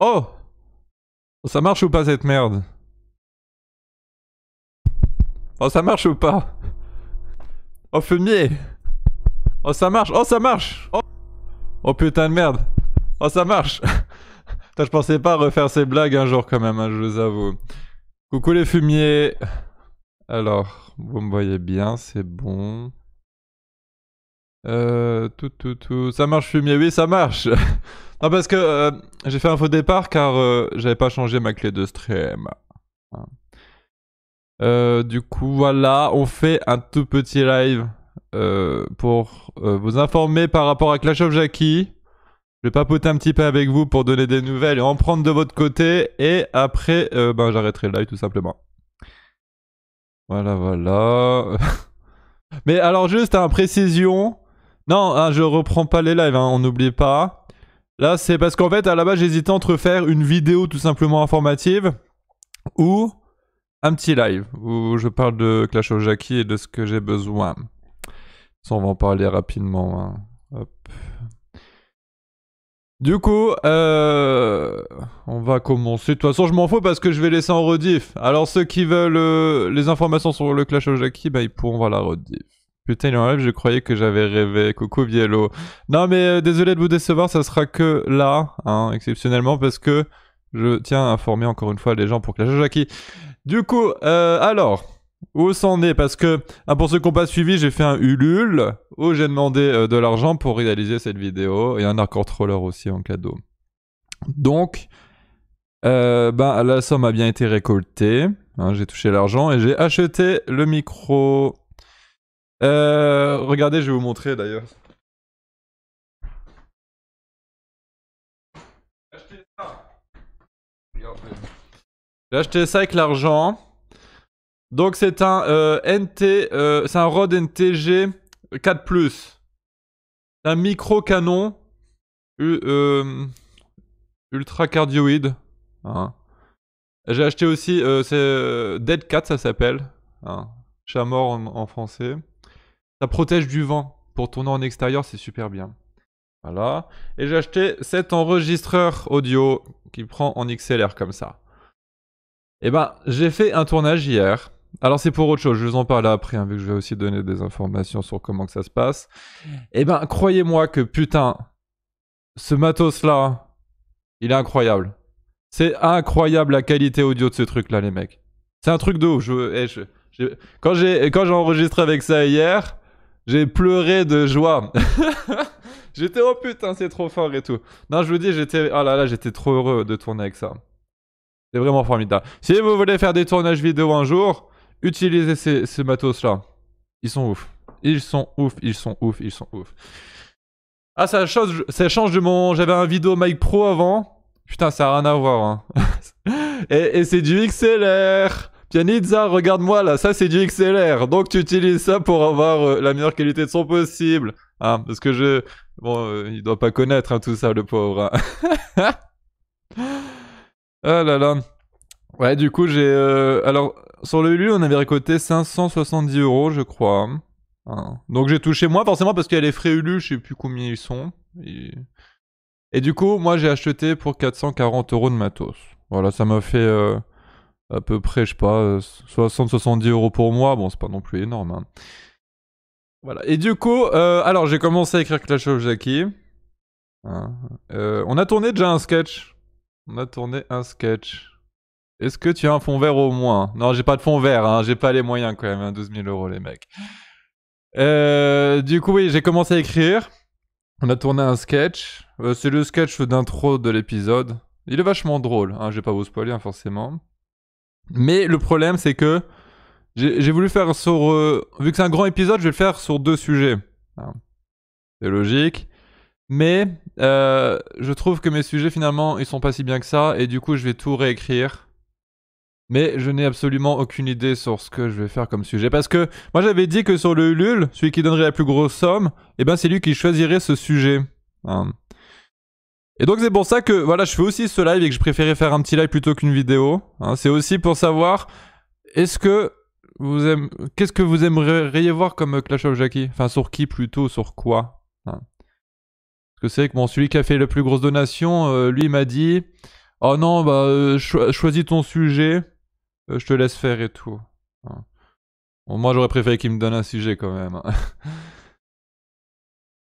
Oh Ça marche ou pas cette merde Oh ça marche ou pas Oh fumier Oh ça marche Oh ça marche Oh, oh putain de merde Oh ça marche je pensais pas refaire ces blagues un jour quand même, hein, je vous avoue. Coucou les fumiers Alors, vous me voyez bien, c'est bon. Euh, tout tout tout... Ça marche fumier, oui ça marche Non, ah, parce que euh, j'ai fait un faux départ car euh, j'avais pas changé ma clé de stream. Euh, du coup, voilà, on fait un tout petit live pour vous informer par rapport à Clash of Jackie. Je vais papoter un petit peu avec vous pour donner des nouvelles et en prendre de votre côté. Et après, ben, j'arrêterai le live tout simplement. Voilà, voilà. Mais alors, juste à hein, précision. Non, hein, je reprends pas les lives, hein, on n'oublie pas. Là, c'est parce qu'en fait, à la base, j'hésitais entre faire une vidéo tout simplement informative ou un petit live où je parle de Clash of Jackie et de ce que j'ai besoin. Ça, on va en parler rapidement. Hein. Du coup, euh, on va commencer. De toute façon, je m'en fous parce que je vais laisser en rediff. Alors, ceux qui veulent euh, les informations sur le Clash of Jackie, bah, ils pourront voir la rediff. Putain, il je croyais que j'avais rêvé. Coucou Biello. Non, mais euh, désolé de vous décevoir, ça sera que là, hein, exceptionnellement, parce que je tiens à informer encore une fois les gens pour que la acquise. Du coup, euh, alors, où s'en est Parce que, hein, pour ceux qui n'ont pas suivi, j'ai fait un Ulule où j'ai demandé euh, de l'argent pour réaliser cette vidéo et un arc controller aussi en cadeau. Donc, ben, la somme a bien été récoltée. Hein, j'ai touché l'argent et j'ai acheté le micro euh, regardez, je vais vous montrer d'ailleurs. J'ai acheté ça avec l'argent. Donc c'est un euh, NT, euh, c'est un Rod NTG 4+. plus. un micro canon ultra cardioïde. Hein. J'ai acheté aussi, c'est Dead Cat ça s'appelle. Hein. Chat mort en français. Ça protège du vent. Pour tourner en extérieur, c'est super bien. Voilà. Et j'ai acheté cet enregistreur audio qui prend en XLR comme ça. Eh ben, j'ai fait un tournage hier. Alors c'est pour autre chose, je vous en parle après, hein, vu que je vais aussi donner des informations sur comment que ça se passe. Eh ben, croyez-moi que putain, ce matos-là, il est incroyable. C'est incroyable la qualité audio de ce truc-là, les mecs. C'est un truc de ouf. Je, eh, quand j'ai enregistré avec ça hier, j'ai pleuré de joie. j'étais oh putain, c'est trop fort et tout. Non, je vous dis, j'étais oh là là, j'étais trop heureux de tourner avec ça. C'est vraiment formidable. Si vous voulez faire des tournages vidéo un jour, utilisez ces, matos là. Ils sont ouf. Ils sont ouf, ils sont ouf, ils sont ouf. Ah, ça change, ça change de mon. J'avais un vidéo Mic Pro avant. Putain, ça a rien à voir. Hein. et c'est du XLR. Pianizza, regarde-moi là, ça c'est du XLR. Donc tu utilises ça pour avoir euh, la meilleure qualité de son possible. ah parce que je... Bon, euh, il doit pas connaître hein, tout ça, le pauvre. Hein. ah là là. Ouais, du coup, j'ai... Euh, alors, sur le Ulu, on avait récolté 570 euros, je crois. Donc j'ai touché moi, forcément, parce qu'il y a les frais Ulu, je sais plus combien ils sont. Et, Et du coup, moi, j'ai acheté pour 440 euros de matos. Voilà, ça m'a fait à peu près, je sais pas, 60-70 euh, euros pour moi. Bon, c'est pas non plus énorme. Hein. Voilà. Et du coup, euh, alors j'ai commencé à écrire Clash of Jackie. Hein. Euh, on a tourné déjà un sketch. On a tourné un sketch. Est-ce que tu as un fond vert au moins Non, j'ai pas de fond vert, hein. j'ai pas les moyens quand même, 12 hein, 000 euros les mecs. du coup, oui, j'ai commencé à écrire. On a tourné un sketch. c'est le sketch d'intro de l'épisode. Il est vachement drôle, je vais pas vous spoiler forcément. Mais le problème, c'est que j'ai voulu faire sur. Euh, vu que c'est un grand épisode, je vais le faire sur deux sujets. Hein. C'est logique. Mais euh, je trouve que mes sujets, finalement, ils sont pas si bien que ça. Et du coup, je vais tout réécrire. Mais je n'ai absolument aucune idée sur ce que je vais faire comme sujet. Parce que moi, j'avais dit que sur le Ulule, celui qui donnerait la plus grosse somme, eh ben, c'est lui qui choisirait ce sujet. Hein. Et donc c'est pour ça que voilà, je fais aussi ce live et que je préférais faire un petit live plutôt qu'une vidéo. Hein. c'est aussi pour savoir est-ce que vous aimez... qu'est-ce que vous aimeriez voir comme Clash of Jackie Enfin sur qui plutôt, sur quoi hein? Parce que c'est vrai que bon, celui qui a fait la plus grosse donation, euh, lui lui m'a dit "Oh non, bah euh, choisis ton sujet, euh, je te laisse faire et tout." Hein. moi j'aurais préféré qu'il me donne un sujet quand même.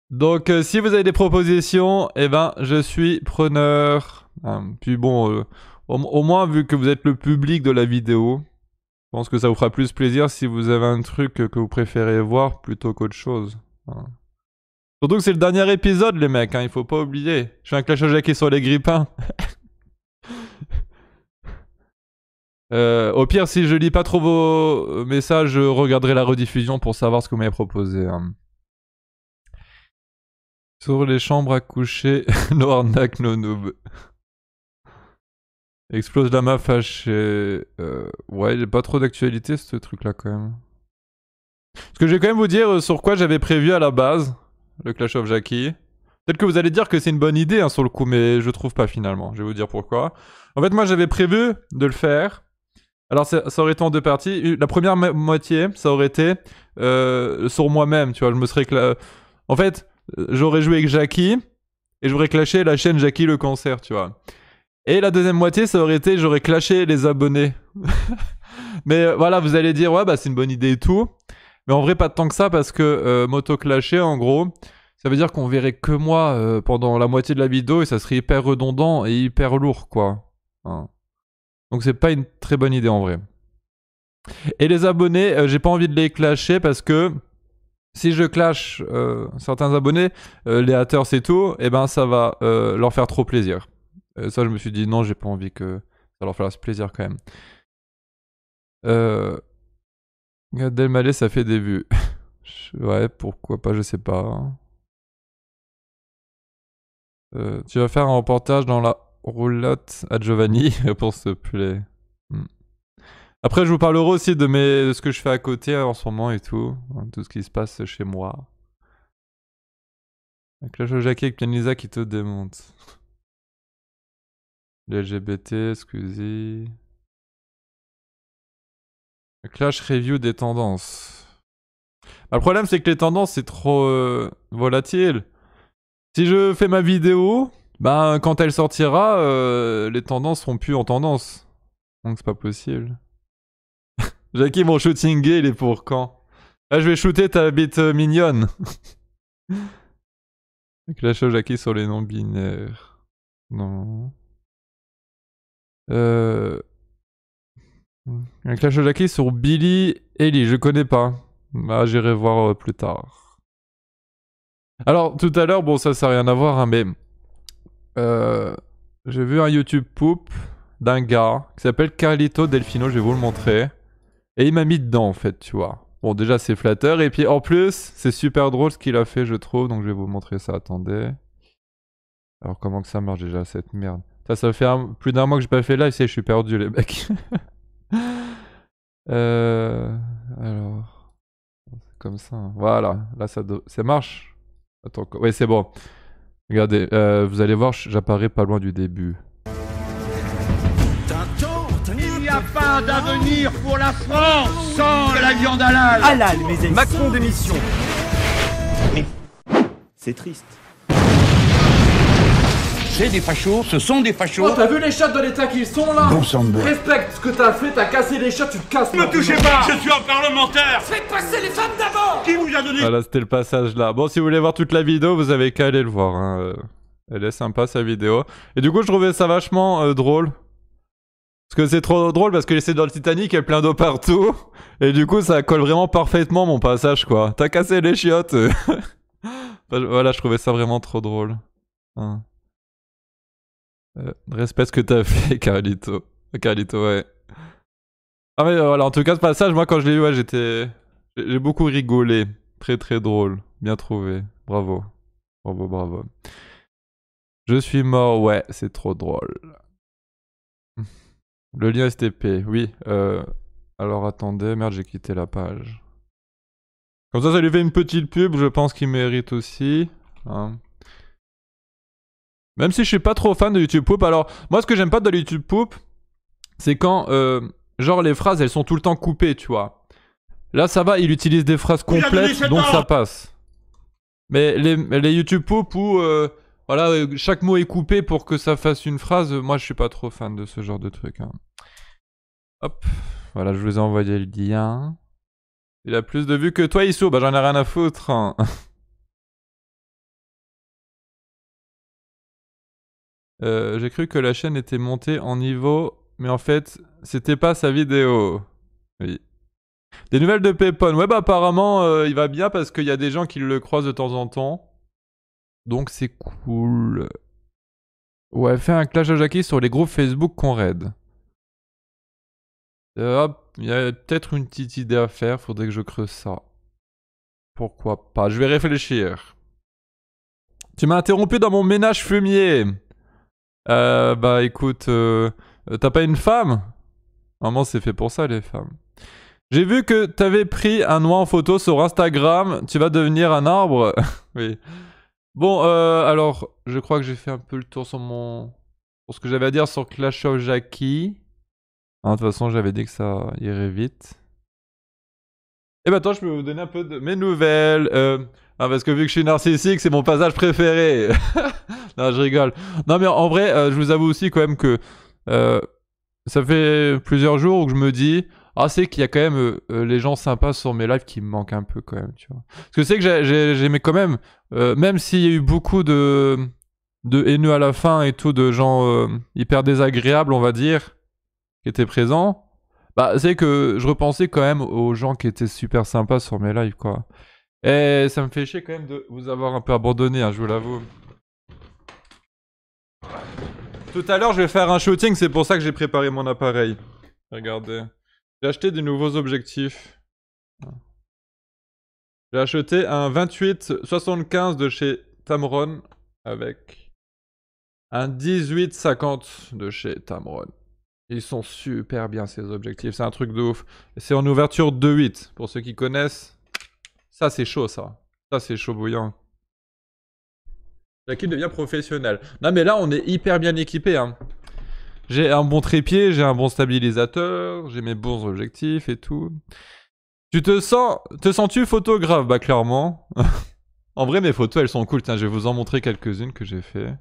Donc, euh, si vous avez des propositions, eh ben, je suis preneur. Ah, puis bon, euh, au, moins, vu que vous êtes le public de la vidéo, je pense que ça vous fera plus plaisir si vous avez un truc que vous préférez voir plutôt qu'autre chose. Surtout que c'est le dernier épisode, les mecs, hein, il ne faut pas oublier. Je suis un clash qui sur les grippins. Euh, au pire, si je lis pas trop vos messages, je regarderai la rediffusion pour savoir ce que vous m'avez proposé. Hein. Sur les chambres à coucher, no arnaque, Explose la main fâchée. Euh, ouais, il pas trop d'actualité ce truc-là quand même. Ce que je vais quand même vous dire euh, sur quoi j'avais prévu à la base, le Clash of Jackie. Peut-être que vous allez dire que c'est une bonne idée hein, sur le coup, mais je trouve pas finalement. Je vais vous dire pourquoi. En fait, moi j'avais prévu de le faire. Alors ça, aurait été en deux parties. La première moitié, ça aurait été euh, sur moi-même, tu vois. Je me serais... En fait, j'aurais joué avec Jackie et j'aurais clashé la chaîne Jackie le cancer, tu vois. Et la deuxième moitié, ça aurait été j'aurais clashé les abonnés. mais euh, voilà, vous allez dire ouais bah c'est une bonne idée et tout. Mais en vrai pas tant que ça parce que euh, mauto moto clasher en gros, ça veut dire qu'on verrait que moi euh, pendant la moitié de la vidéo et ça serait hyper redondant et hyper lourd quoi. Hein. Donc c'est pas une très bonne idée en vrai. Et les abonnés, j'ai pas envie de les clasher parce que si je clash euh, certains abonnés, euh, les haters c'est tout, et eh ben ça va euh, leur faire trop plaisir. ça, je me suis dit non, j'ai pas envie que ça leur fasse plaisir quand même. Euh... ça fait des vues. ouais, pourquoi pas, je sais pas. Hein. tu vas faire un reportage dans la roulotte à Giovanni pour se plaît. Après, je vous parlerai aussi de, mes, ce que je fais à côté hein, en ce moment et tout. Hein, tout ce qui se passe chez moi. clash au Jacket avec Pianisa qui te démonte. LGBT, excusez. Le clash review des tendances. Bah, le problème, c'est que les tendances, c'est trop euh, volatile. Si je fais ma vidéo, ben, quand elle sortira, euh, les tendances seront plus en tendance. Donc, c'est pas possible. Jackie, mon shooting gay, il est pour quand Ah, je vais shooter ta bite euh, mignonne. un Clash of Jackie sur les noms binaires. Non. Euh... Un Clash of Jackie sur Billy Ellie, je connais pas. Bah j'irai voir euh, plus tard. Alors, tout à l'heure, bon, ça, ça n'a rien à voir, hein, mais... Euh, j'ai vu un YouTube poop d'un gars qui s'appelle Carlito Delfino, je vais vous le montrer. Et il m'a mis dedans, en fait, tu vois. Bon, déjà, c'est flatteur. Et puis, en plus, c'est super drôle ce qu'il a fait, je trouve. Donc, je vais vous montrer ça. Attendez. Alors, comment que ça marche déjà, cette merde Ça, ça fait plus d'un mois que j'ai pas fait live. C'est, je suis perdu, les mecs. Euh, alors. C'est comme ça. Hein. Voilà. Là, ça, ça marche. Attends. Ouais, c'est bon. Regardez. Euh, vous allez voir, j'apparais pas loin du début. pas d'avenir pour la France sans la viande halal. Halal, ah mes amis. Macron démission. C'est triste. C'est des fachos, ce sont des fachos. Oh, t'as vu les chats de l'état qu'ils sont là Respecte ce que t'as fait, t'as cassé les chats, tu te casses. Ne me touchez pas Je suis un parlementaire Faites passer les femmes d'abord Qui vous a donné Voilà, c'était le passage là. Bon, si vous voulez voir toute la vidéo, vous avez qu'à aller le voir. Hein. Euh, elle est sympa sa vidéo. Et du coup, je trouvais ça vachement euh, drôle. Parce que c'est trop drôle parce que c'est dans le Titanic, il y a plein d'eau partout. Et du coup, ça colle vraiment parfaitement mon passage, quoi. T'as cassé les chiottes. voilà, je trouvais ça vraiment trop drôle. Hein. Euh, respect ce que t'as fait, Carlito. Carlito, ouais. Ah mais euh, voilà, en tout cas, ce passage, moi, quand je l'ai eu, j'étais... J'ai beaucoup rigolé. Très, très drôle. Bien trouvé. Bravo. Bravo, bravo. Je suis mort, ouais, c'est trop drôle. Le lien STP, oui. Euh, alors attendez, merde, j'ai quitté la page. Comme ça, ça lui fait une petite pub, je pense qu'il mérite aussi. Hein. Même si je suis pas trop fan de YouTube Poop. Alors, moi, ce que j'aime pas de YouTube Poop, c'est quand, euh, genre, les phrases, elles sont tout le temps coupées, tu vois. Là, ça va, il utilise des phrases complètes, donc ça passe. Mais les, YouTube Poop où, euh, voilà, chaque mot est coupé pour que ça fasse une phrase, moi, je suis pas trop fan de ce genre de truc. Hein. Hop, voilà, je vous ai envoyé le lien. Il a plus de vues que toi, Issou. Bah, j'en ai rien à foutre. Hein. Euh, j'ai cru que la chaîne était montée en niveau, mais en fait, c'était pas sa vidéo. Oui. Des nouvelles de Pépon. Ouais, bah, apparemment, euh, il va bien parce qu'il y a des gens qui le croisent de temps en temps. Donc, c'est cool. Ouais, fait un clash à Jackie sur les groupes Facebook qu'on raid hop, il y a peut-être une petite idée à faire, faudrait que je creuse ça. Pourquoi pas, je vais réfléchir. Tu m'as interrompu dans mon ménage fumier. Euh, bah écoute, euh, t'as pas une femme Maman, c'est fait pour ça les femmes. J'ai vu que t'avais pris un noix en photo sur Instagram, tu vas devenir un arbre Oui. Bon, euh, alors, je crois que j'ai fait un peu le tour sur mon... Sur ce que j'avais à dire sur Clash of ah, de toute façon, j'avais dit que ça irait vite. Et eh ben, maintenant, je peux vous donner un peu de mes nouvelles. Euh, ah, parce que vu que je suis narcissique, c'est mon passage préféré. non, je rigole. Non, mais en vrai, euh, je vous avoue aussi quand même que euh, ça fait plusieurs jours où je me dis, ah, c'est qu'il y a quand même les gens sympas sur mes lives qui me manquent un peu quand même, tu vois. Parce que c'est que j'aimais quand même, même s'il y a eu beaucoup de, de haineux à la fin et tout, de gens hyper désagréables, on va dire, était présent. Bah, c'est que je repensais quand même aux gens qui étaient super sympas sur mes lives, quoi. Et ça me fait chier quand même de vous avoir un peu abandonné, hein, je vous l'avoue. Tout à l'heure, je vais faire un shooting, c'est pour ça que j'ai préparé mon appareil. Regardez. J'ai acheté des nouveaux objectifs. J'ai acheté un 28-75 de chez Tamron avec un 18-50 de chez Tamron. Ils sont super bien ces objectifs, c'est un truc de ouf. C'est en ouverture 2-8, pour ceux qui connaissent. Ça c'est chaud ça. Ça c'est chaud bouillant. L'équipe devient professionnelle. Non mais là on est hyper bien équipé. Hein. J'ai un bon trépied, j'ai un bon stabilisateur, j'ai mes bons objectifs et tout. Tu te sens... Te sens-tu photographe Bah clairement. en vrai mes photos elles sont cool. Tiens je vais vous en montrer quelques-unes que j'ai fait.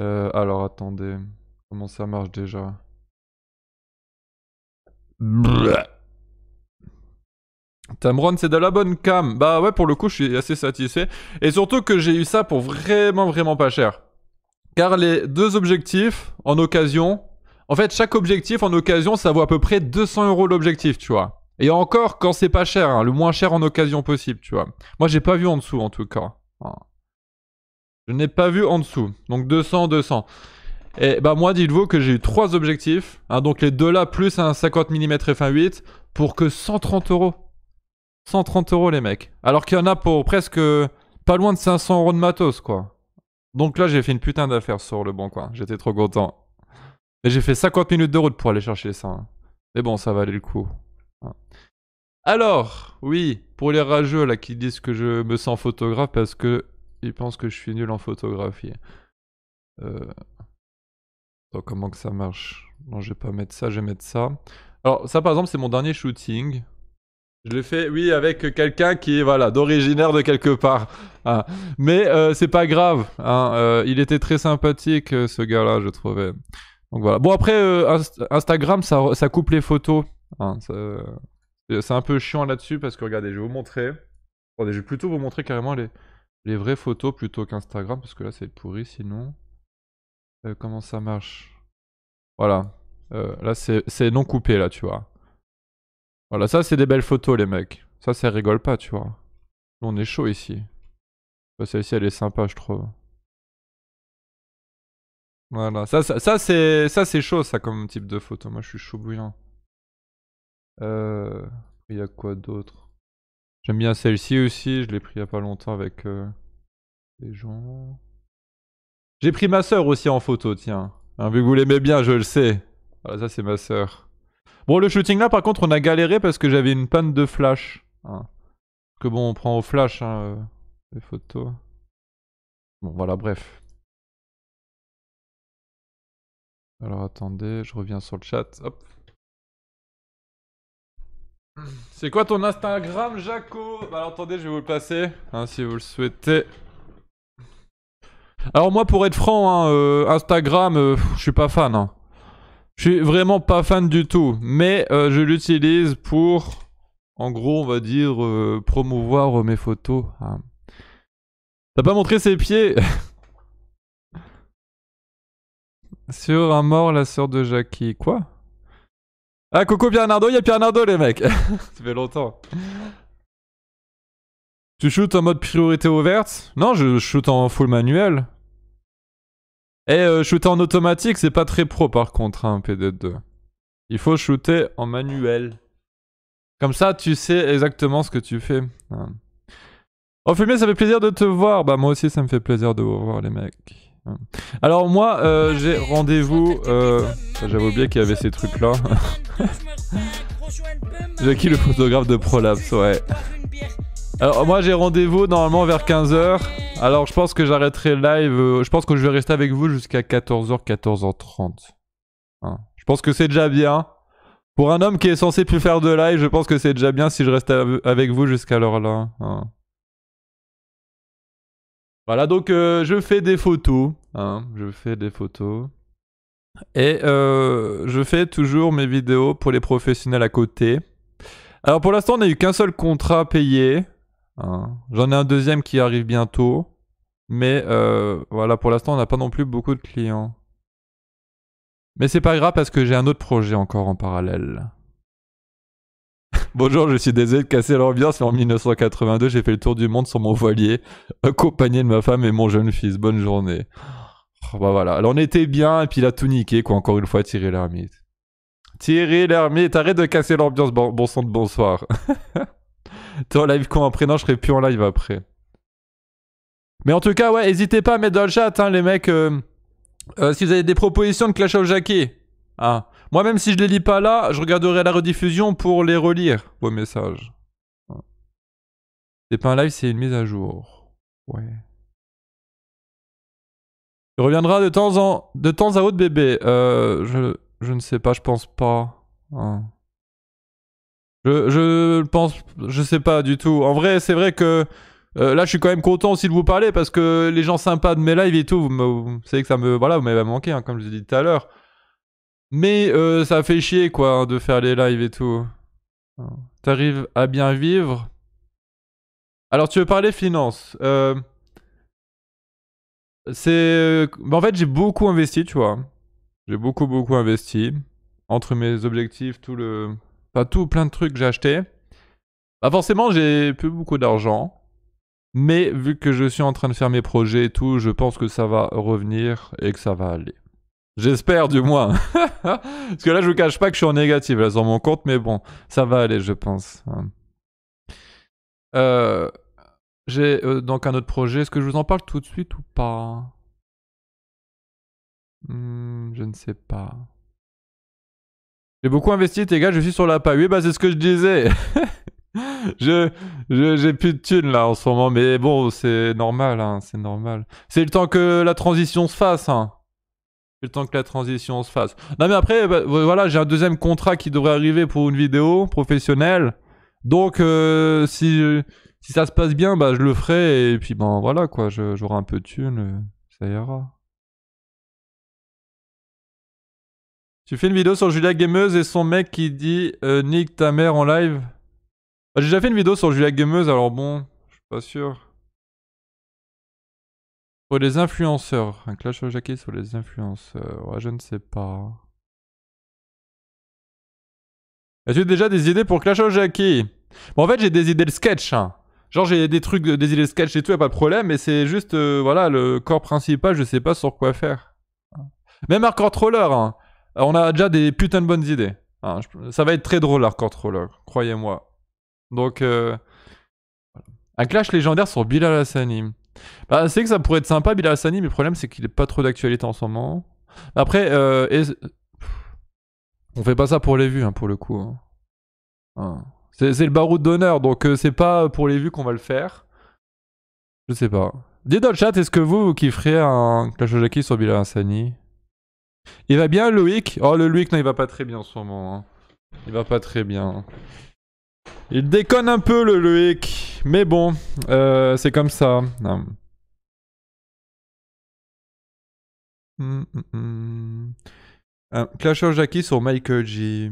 Euh, alors attendez... Comment ça marche déjà Tamron, c'est de la bonne cam. Bah ouais, pour le coup, je suis assez satisfait. Et surtout que j'ai eu ça pour vraiment, vraiment pas cher. Car les deux objectifs en occasion, en fait, chaque objectif en occasion, ça vaut à peu près 200 euros l'objectif, tu vois. Et encore, quand c'est pas cher, hein, le moins cher en occasion possible, tu vois. Moi, j'ai pas vu en dessous, en tout cas. Ah. Je n'ai pas vu en dessous. Donc 200, 200. Et bah moi, dites-vous que j'ai eu trois objectifs, hein, donc les deux là plus un 50 mm f1.8 pour que 130 euros. 130 euros les mecs. Alors qu'il y en a pour presque pas loin de 500 euros de matos quoi. Donc là, j'ai fait une putain d'affaire sur le bon quoi J'étais trop content. Mais j'ai fait 50 minutes de route pour aller chercher ça. Hein. Mais bon, ça valait le coup. Hein. Alors, oui, pour les rageux là qui disent que je me sens photographe parce que ils pensent que je suis nul en photographie. Euh, comment que ça marche Non, je vais pas mettre ça, je vais mettre ça. Alors, ça par exemple, c'est mon dernier shooting. Je l'ai fait, oui, avec quelqu'un qui est voilà, d'originaire de quelque part. Hein. Mais euh, c'est pas grave. Hein, euh, il était très sympathique, euh, ce gars-là, je trouvais. Donc voilà. Bon, après, Instagram, ça, coupe les photos. Hein, c'est un peu chiant là-dessus parce que regardez, je vais vous montrer. Attendez, je vais plutôt vous montrer carrément les, les vraies photos plutôt qu'Instagram parce que là, c'est pourri sinon. Euh, comment ça marche Voilà. Euh, là, c'est non coupé, là, tu vois. Voilà, ça, c'est des belles photos, les mecs. Ça, ça rigole pas, tu vois. on est chaud ici. Bah, celle-ci, elle est sympa, je trouve. Voilà, ça, ça, ça c'est chaud, ça, comme type de photo. Moi, je suis chaud bouillant. Euh, il y a quoi d'autre J'aime bien celle-ci aussi, je l'ai pris il y a pas longtemps avec les gens. J'ai pris ma sœur aussi en photo, tiens. Hein, vu que vous l'aimez bien, je le sais. Voilà, ça c'est ma sœur. Bon, le shooting là, par contre, on a galéré parce que j'avais une panne de flash. Hein. Que bon, on prend au flash hein, euh, les photos. Bon, voilà, bref. Alors attendez, je reviens sur le chat. Hop. C'est quoi ton Instagram, Jaco bah, attendez, je vais vous le passer, hein, si vous le souhaitez. Alors moi, pour être franc, hein, euh, Instagram, euh, je suis pas fan. Hein. Je suis vraiment pas fan du tout. Mais euh, je l'utilise pour, en gros, on va dire, promouvoir mes photos. Hein. T'as pas montré ses pieds Sur un mort, la sœur de Jackie. Quoi Ah, coucou Pierre Nardo, il y a Pierre Nardo, les mecs Ça fait longtemps. Tu shootes en mode priorité ouverte Non, je shoot en full manuel. Et euh, shooter en automatique, c'est pas très pro par contre, un hein, PD2. Il faut shooter en manuel. Comme ça, tu sais exactement ce que tu fais. Hein. Oh Fumier, ça fait plaisir de te voir. Bah moi aussi, ça me fait plaisir de vous voir les mecs. Hein. Alors moi, euh, j'ai rendez-vous... Euh, j'avais oublié qu'il y avait ces trucs-là. J'ai qui le photographe de Prolapse, ouais. Alors, moi j'ai rendez-vous normalement vers 15h. Alors je pense que j'arrêterai le live. Euh, je pense que je vais rester avec vous jusqu'à 14h, 14h30. Hein. Je pense que c'est déjà bien. Pour un homme qui est censé plus faire de live, je pense que c'est déjà bien si je reste avec vous jusqu'à l'heure là. Hein. Voilà, donc euh, je fais des photos. Hein. Je fais des photos. Et euh, je fais toujours mes vidéos pour les professionnels à côté. Alors pour l'instant, on n'a eu qu'un seul contrat payé. Hein. J'en ai un deuxième qui arrive bientôt. Mais euh, voilà, pour l'instant, on n'a pas non plus beaucoup de clients. Mais c'est pas grave parce que j'ai un autre projet encore en parallèle. Bonjour, je suis désolé de casser l'ambiance, mais en 1982, j'ai fait le tour du monde sur mon voilier, accompagné de ma femme et mon jeune fils. Bonne journée. Oh, bah voilà, alors on était bien, et puis il a tout niqué, quoi, encore une fois, Thierry l'ermite. Thierry l'ermite, arrête de casser l'ambiance, bon, bon sang de bonsoir. T'es en live quand après Non, je serai plus en live après. Mais en tout cas, ouais, hésitez pas à mettre dans le chat, hein, les mecs. Euh, euh, si vous avez des propositions de Clash of Jackie. Hein. Moi, même si je les lis pas là, je regarderai la rediffusion pour les relire, vos messages. C'est pas un live, c'est une mise à jour. Ouais. Il reviendra de temps, en... de temps à autre, bébé. Euh, je... je ne sais pas, je pense pas. Hein. Je, pense, je sais pas du tout. En vrai, c'est vrai que euh, là, je suis quand même content aussi de vous parler parce que les gens sympas de mes lives et tout, vous, savez que ça me, voilà, vous m'avez manqué, hein, comme je ai dit tout à l'heure. Mais euh, ça fait chier quoi hein, de faire les lives et tout. T'arrives à bien vivre. Alors, tu veux parler finance euh, C'est. Bah, en fait, j'ai beaucoup investi, tu vois. J'ai beaucoup, beaucoup investi. Entre mes objectifs, tout le. Pas tout plein de trucs que j'ai acheté. Bah, forcément, j'ai plus beaucoup d'argent. Mais vu que je suis en train de faire mes projets et tout, je pense que ça va revenir et que ça va aller. J'espère du moins. Parce que là, je vous cache pas que je suis en négatif là sur mon compte, mais bon, ça va aller, je pense. Hein. Euh, j'ai euh, donc un autre projet. Est-ce que je vous en parle tout de suite ou pas hmm, Je ne sais pas. J'ai beaucoup investi, tes gars, je suis sur la paille. Oui, bah c'est ce que je disais. je, j'ai plus de thunes là en ce moment, mais bon, c'est normal, hein, c'est normal. C'est le temps que la transition se fasse. Hein. C'est le temps que la transition se fasse. Non mais après, bah, voilà, j'ai un deuxième contrat qui devrait arriver pour une vidéo professionnelle. Donc, euh, si, si ça se passe bien, bah, je le ferai. Et puis, ben voilà, quoi, j'aurai un peu de thunes. Euh, ça ira. Tu fais une vidéo sur Julia Gameuse et son mec qui dit euh, Nick ta mère en live. Ah, j'ai déjà fait une vidéo sur Julia Gameuse, alors bon, je suis pas sûr. Sur les influenceurs. Un clash au Jackie sur les influenceurs. je ne sais pas. As-tu déjà des idées pour Clash of Jackie Bon, en fait, j'ai des idées de sketch. Hein. Genre, j'ai des trucs, des idées de sketch et tout, y'a pas de problème. Mais c'est juste, euh, voilà, le corps principal, je sais pas sur quoi faire. Même un corps troller. Hein. Euh, on a déjà des putains de bonnes idées. Hein, ça va être très drôle, leur Troller, croyez-moi. Donc, euh, un clash légendaire sur Bilal Hassani. Bah, c'est que ça pourrait être sympa, Bilal Hassani, mais le problème, c'est qu'il n'est pas trop d'actualité en ce moment. Après, euh, ne on fait pas ça pour les vues, hein, pour le coup. Hein. Hein. C'est le barreau d'honneur, donc euh, c'est pas pour les vues qu'on va le faire. Je sais pas. Dites dans le chat, est-ce que vous, vous kifferiez un Clash of Jackie sur Bilal Hassani il va bien Loïc Oh le Loïc, non il va pas très bien en ce moment. Hein. Il va pas très bien. Il déconne un peu le Loïc. Mais bon, euh, c'est comme ça. Non. Hum, hum, hum. Clash of Jackie sur Michael G.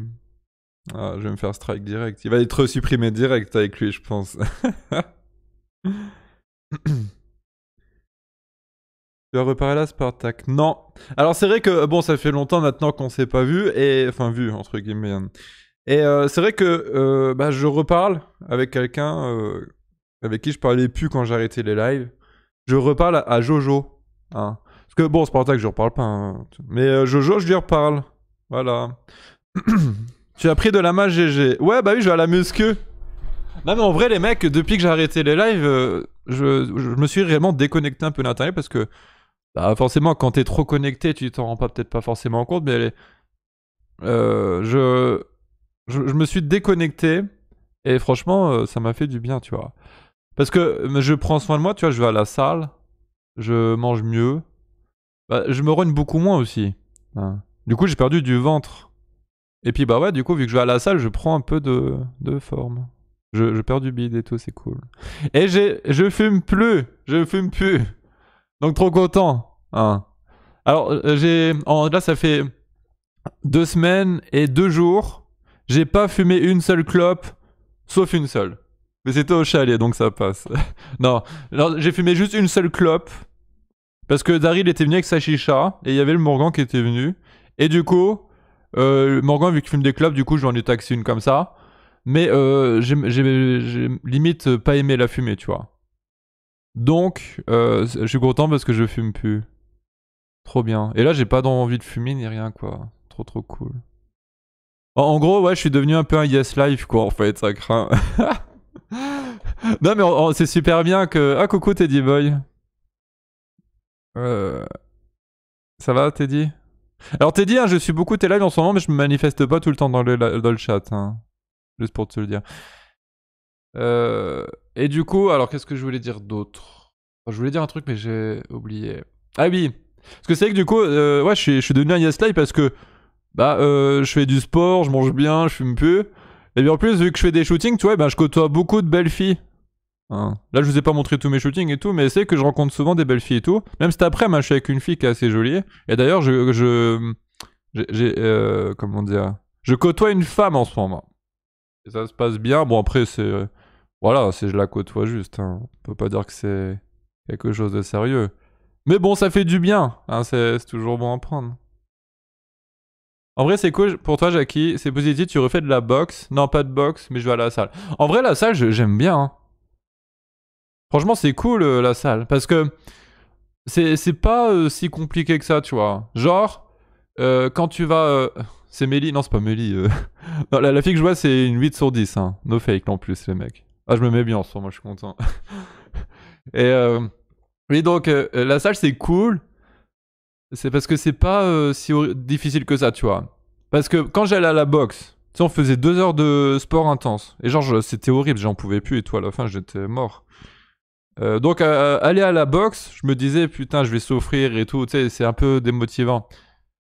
Ah, je vais me faire strike direct. Il va être supprimé direct avec lui, je pense. Tu vas à Spartak. Non. Alors c'est vrai que bon, ça fait longtemps maintenant qu'on s'est pas vu et enfin vu entre guillemets. Hein. Et euh, c'est vrai que euh, bah, je reparle avec quelqu'un euh, avec qui je parlais plus quand j'arrêtais les lives. Je reparle à, Jojo. Hein. Parce que bon, Spartak, je reparle pas. Hein. Mais Jojo, je lui reparle. Voilà. tu as pris de la masse GG. Ouais, bah oui, je vais à la muscu. Non mais en vrai les mecs, depuis que j'ai arrêté les lives, je, je, me suis réellement déconnecté un peu d'internet parce que bah, forcément, quand t'es trop connecté, tu t'en rends pas peut-être pas forcément compte, mais euh, je... je, me suis déconnecté et franchement, euh, ça m'a fait du bien, tu vois. Parce que je prends soin de moi, tu vois, je vais à la salle, je mange mieux, bah, je me rogne beaucoup moins aussi. Hein. Du coup, j'ai perdu du ventre. Et puis, bah ouais, du coup, vu que je vais à la salle, je prends un peu de, de forme. Je, je perds du bide et tout, c'est cool. Et je fume plus, je fume plus. Donc trop content. Hein. Alors euh, j'ai là ça fait deux semaines et deux jours. J'ai pas fumé une seule clope, sauf une seule. Mais c'était au chalet donc ça passe. non, j'ai fumé juste une seule clope parce que Daryl était venu avec sa chicha et il y avait le Morgan qui était venu. Et du coup, euh, le Morgan vu qu'il fume des clopes, du coup j'en ai taxé une comme ça. Mais euh, j'ai limite pas aimé la fumée, tu vois. Donc, euh, je suis content parce que je fume plus. Trop bien. Et là, j'ai pas envie de fumer ni rien, quoi. Trop, trop cool. En, gros, ouais, je suis devenu un peu un yes life, quoi, en fait, ça craint. non, mais c'est super bien que... Ah, coucou, Teddy Boy. Euh, ça va, Teddy Alors, Teddy, hein, je suis beaucoup tes lives en ce moment, mais je me manifeste pas tout le temps dans le, dans le chat. Hein. Juste pour te le dire. Euh, et du coup, alors qu'est-ce que je voulais dire d'autre Je voulais dire un truc, mais j'ai oublié. Ah oui Parce que c'est vrai que du coup, euh, ouais, je suis, devenu un yes parce que bah, euh, je fais du sport, je mange bien, je fume peu. Et bien en plus, vu que je fais des shootings, tu vois, ben, je côtoie beaucoup de belles filles. Hein. Là, je vous ai pas montré tous mes shootings et tout, mais c'est que je rencontre souvent des belles filles et tout. Même cet après, ben je suis avec une fille qui est assez jolie. Et d'ailleurs, je. je j'ai. comment dire Je côtoie une femme en ce moment. Et ça se passe bien. Bon, après, c'est voilà, si je la côtoie juste, hein. on peut pas dire que c'est quelque chose de sérieux. Mais bon, ça fait du bien, hein, c'est toujours bon à prendre. En vrai, c'est cool pour toi, Jackie. C'est positif, tu refais de la boxe. Non, pas de boxe, mais je vais à la salle. En vrai, la salle, j'aime bien. Hein. Franchement, c'est cool euh, la salle. Parce que c'est pas euh, si compliqué que ça, tu vois. Genre, euh, quand tu vas. c'est Mélie, non, c'est pas Mélie. la, fille que je vois, c'est une 8 sur 10. Hein. No fake en plus, les mecs. Ah, je me mets bien en ce moment, je suis content. et, euh, oui, donc, euh, euh, la salle, c'est cool. C'est parce que c'est pas si difficile que ça, tu vois. Parce que quand j'allais à la boxe, tu sais, on faisait deux heures de sport intense. Et genre, c'était horrible, j'en pouvais plus et toi, à la fin, j'étais mort. donc, aller à la boxe, je me disais, putain, je vais souffrir et tout, tu sais, c'est un peu démotivant.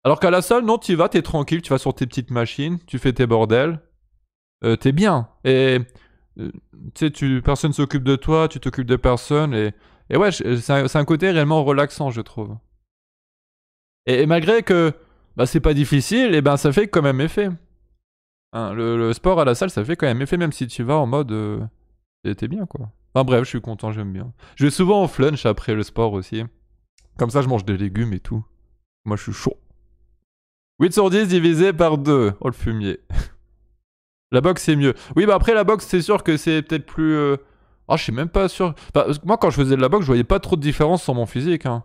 Alors qu'à la salle, non, tu vas, t'es tranquille, tu vas sur tes petites machines, tu fais tes bordels, t'es bien. Et tu sais, personne s'occupe de toi, tu t'occupes de personne, et, et ouais, c'est un, côté réellement relaxant, je trouve. Et, malgré que bah, c'est pas difficile, et ben ça fait quand même effet. Hein, le, sport à la salle, ça fait quand même effet, même si tu vas en mode. Euh, T'es bien, quoi. Enfin bref, je suis content, j'aime bien. Je vais souvent en flunch après le sport aussi. Comme ça, je mange des légumes et tout. Moi, je suis chaud. 8 sur 10 divisé par 2. Oh, le fumier. La boxe, c'est mieux. Oui, bah après, la boxe, c'est sûr que c'est peut-être plus. Euh, ah, je suis même pas sûr. Bah, moi, quand je faisais de la boxe, je voyais pas trop de différence sur mon physique. Hein.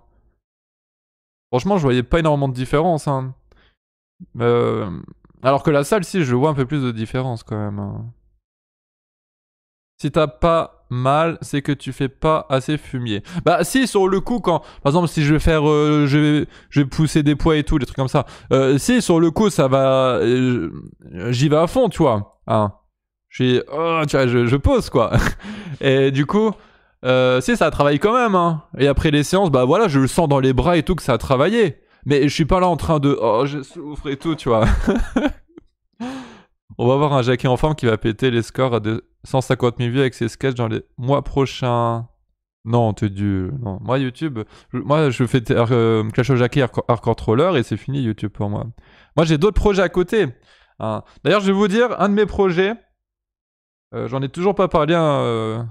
Franchement, je voyais pas énormément de différence. Hein. Euh, alors que la salle, si, je vois un peu plus de différence quand même. Hein. Si t'as pas mal, c'est que tu fais pas assez fumier. Bah si, sur le coup, quand... Par exemple, si je vais faire... Euh, je, vais, pousser des poids et tout, des trucs comme ça. Euh, si, sur le coup, ça va... Euh, j'y vais à fond, tu vois. Hein. Je Oh, je, pose, quoi. et du coup... si ça travaille quand même, hein. Et après les séances, bah voilà, je le sens dans les bras et tout que ça a travaillé. Mais je suis pas là en train de oh je souffre et tout, tu vois. On va avoir un Jackie en forme qui va péter les scores à 150 000 vues avec ses sketchs dans les mois prochains. Non, tu du non. Moi YouTube, moi je fais euh, Clash of Jackie Hardcore Controller et c'est fini YouTube pour moi. Moi j'ai d'autres projets à côté. Hein. D'ailleurs, je vais vous dire un de mes projets. Euh, j'en ai toujours pas parlé hein, euh,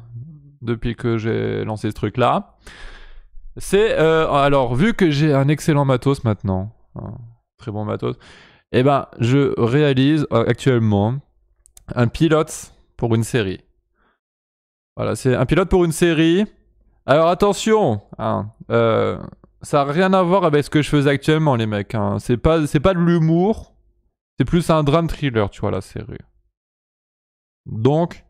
depuis que j'ai lancé ce truc là. C'est alors vu que j'ai un excellent matos maintenant, hein, très bon matos. Eh ben, je réalise euh, actuellement un pilote pour une série. Voilà, c'est un pilote pour une série. Alors attention, hein, euh, ça n'a rien à voir avec ce que je faisais actuellement, les mecs. Hein. C'est pas, c'est pas de l'humour, c'est plus un drame thriller, tu vois, la série. Donc,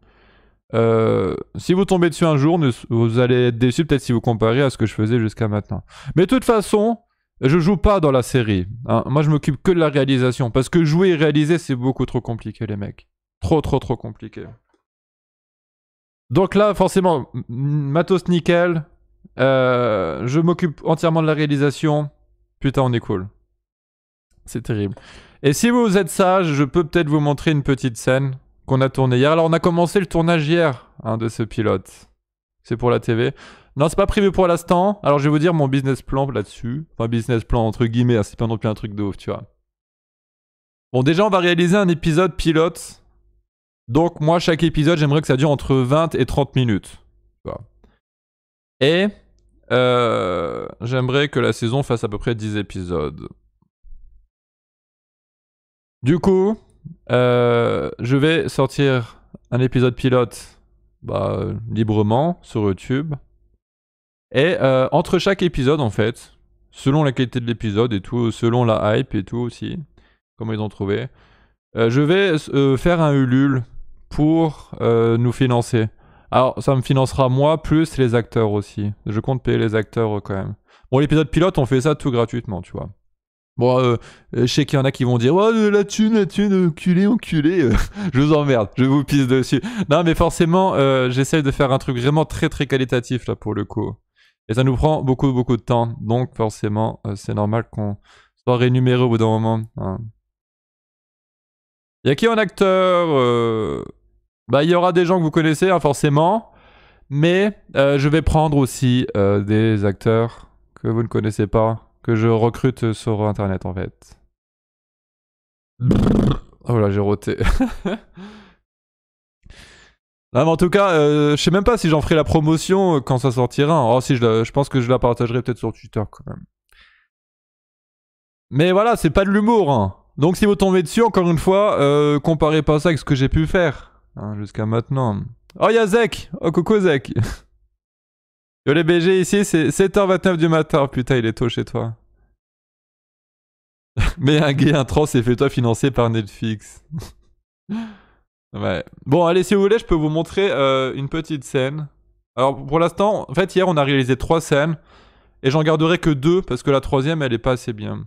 euh, si vous tombez dessus un jour, vous allez être déçu peut-être si vous comparez à ce que je faisais jusqu'à maintenant. Mais de toute façon, je joue pas dans la série. Hein. Moi, je m'occupe que de la réalisation. Parce que jouer et réaliser, c'est beaucoup trop compliqué, les mecs. Trop, trop, trop compliqué. Donc là, forcément, matos nickel. Euh, je m'occupe entièrement de la réalisation. Putain, on est cool. C'est terrible. Et si vous êtes sage, je peux peut-être vous montrer une petite scène qu'on a tournée hier. Alors, on a commencé le tournage hier hein, de ce pilote. C'est pour la TV. Non, c'est pas prévu pour l'instant. Alors, je vais vous dire mon business plan là-dessus. Enfin, business plan entre guillemets, hein, c'est pas non plus un truc de ouf, tu vois. Bon, déjà, on va réaliser un épisode pilote. Donc, moi, chaque épisode, j'aimerais que ça dure entre 20 et 30 minutes. Et euh, j'aimerais que la saison fasse à peu près 10 épisodes. Du coup, euh, je vais sortir un épisode pilote bah, librement sur YouTube. Et euh, entre chaque épisode, en fait, selon la qualité de l'épisode et tout, selon la hype et tout aussi, comme ils ont trouvé, euh, je vais euh, faire un Ulule pour nous financer. Alors, ça me financera moi, plus les acteurs aussi. Je compte payer les acteurs quand même. Bon, l'épisode pilote, on fait ça tout gratuitement, tu vois. Bon, je sais qu'il y en a qui vont dire Oh, la thune, la thune, enculé, enculé. je vous emmerde, je vous pisse dessus. Non, mais forcément, j'essaye de faire un truc vraiment très, très qualitatif, là, pour le coup. Et ça nous prend beaucoup, beaucoup de temps. Donc, forcément, euh, c'est normal qu'on soit rémunéré au bout d'un moment. Hein. Il y a qui en acteur euh, Bah, il y aura des gens que vous connaissez, hein, forcément. Mais euh, je vais prendre aussi des acteurs que vous ne connaissez pas, que je recrute sur Internet, en fait. Oh là, j'ai roté. mais en tout cas, euh, je sais même pas si j'en ferai la promotion euh, quand ça sortira. Oh, si, je, pense que je la partagerai peut-être sur Twitter quand même. Mais voilà, c'est pas de l'humour. Hein. Donc si vous tombez dessus, encore une fois, euh, comparez pas ça avec ce que j'ai pu faire hein, jusqu'à maintenant. Oh, y'a Zek Oh, coucou Zek Yo les BG ici, c'est 7h29 du matin. Oh, putain, il est tôt chez toi. Mais un gay, un trans, et fait toi financer par Netflix. Bon, allez, si vous voulez, je peux vous montrer euh, une petite scène. Alors, pour l'instant, en fait, hier, on a réalisé trois scènes. Et j'en garderai que deux, parce que la troisième, elle est pas assez bien.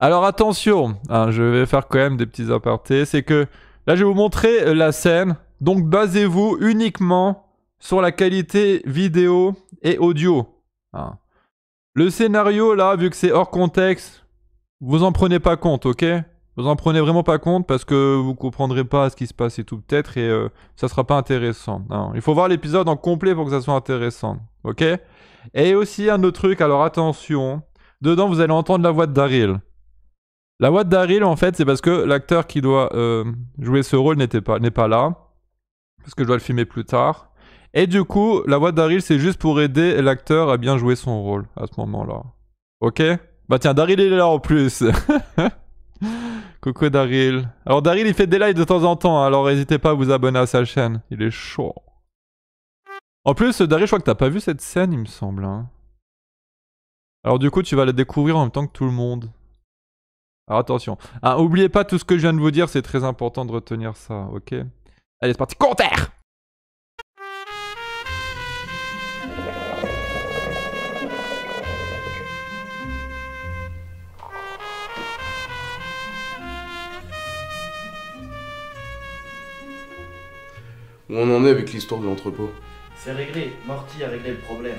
Alors, attention, hein, je vais faire quand même des petits apartés. C'est que là, je vais vous montrer euh, la scène. Donc, basez-vous uniquement sur la qualité vidéo et audio. Hein. Le scénario, là, vu que c'est hors contexte, vous en prenez pas compte, ok vous en prenez vraiment pas compte parce que vous comprendrez pas ce qui se passe et tout peut-être et euh, ça sera pas intéressant. Non. Il faut voir l'épisode en complet pour que ça soit intéressant. Ok Et aussi un autre truc, alors attention. Dedans, vous allez entendre la voix de Daryl. La voix de Daryl, en fait, c'est parce que l'acteur qui doit euh, jouer ce rôle n'était pas, n'est pas là. Parce que je dois le filmer plus tard. Et du coup, la voix de Daryl, c'est juste pour aider l'acteur à bien jouer son rôle à ce moment-là. Ok Bah tiens, Daryl, il est là en plus Coucou Daryl. Alors Daryl il fait des lives de temps en temps, hein, alors n'hésitez pas à vous abonner à sa chaîne. Il est chaud. En plus, Daryl, je crois que t'as pas vu cette scène, il me semble. Hein. Alors du coup, tu vas la découvrir en même temps que tout le monde. Alors attention. Ah, oubliez pas tout ce que je viens de vous dire, c'est très important de retenir ça, ok Allez, c'est parti, compteur Où on en est avec l'histoire de l'entrepôt C'est réglé, Morty a réglé le problème.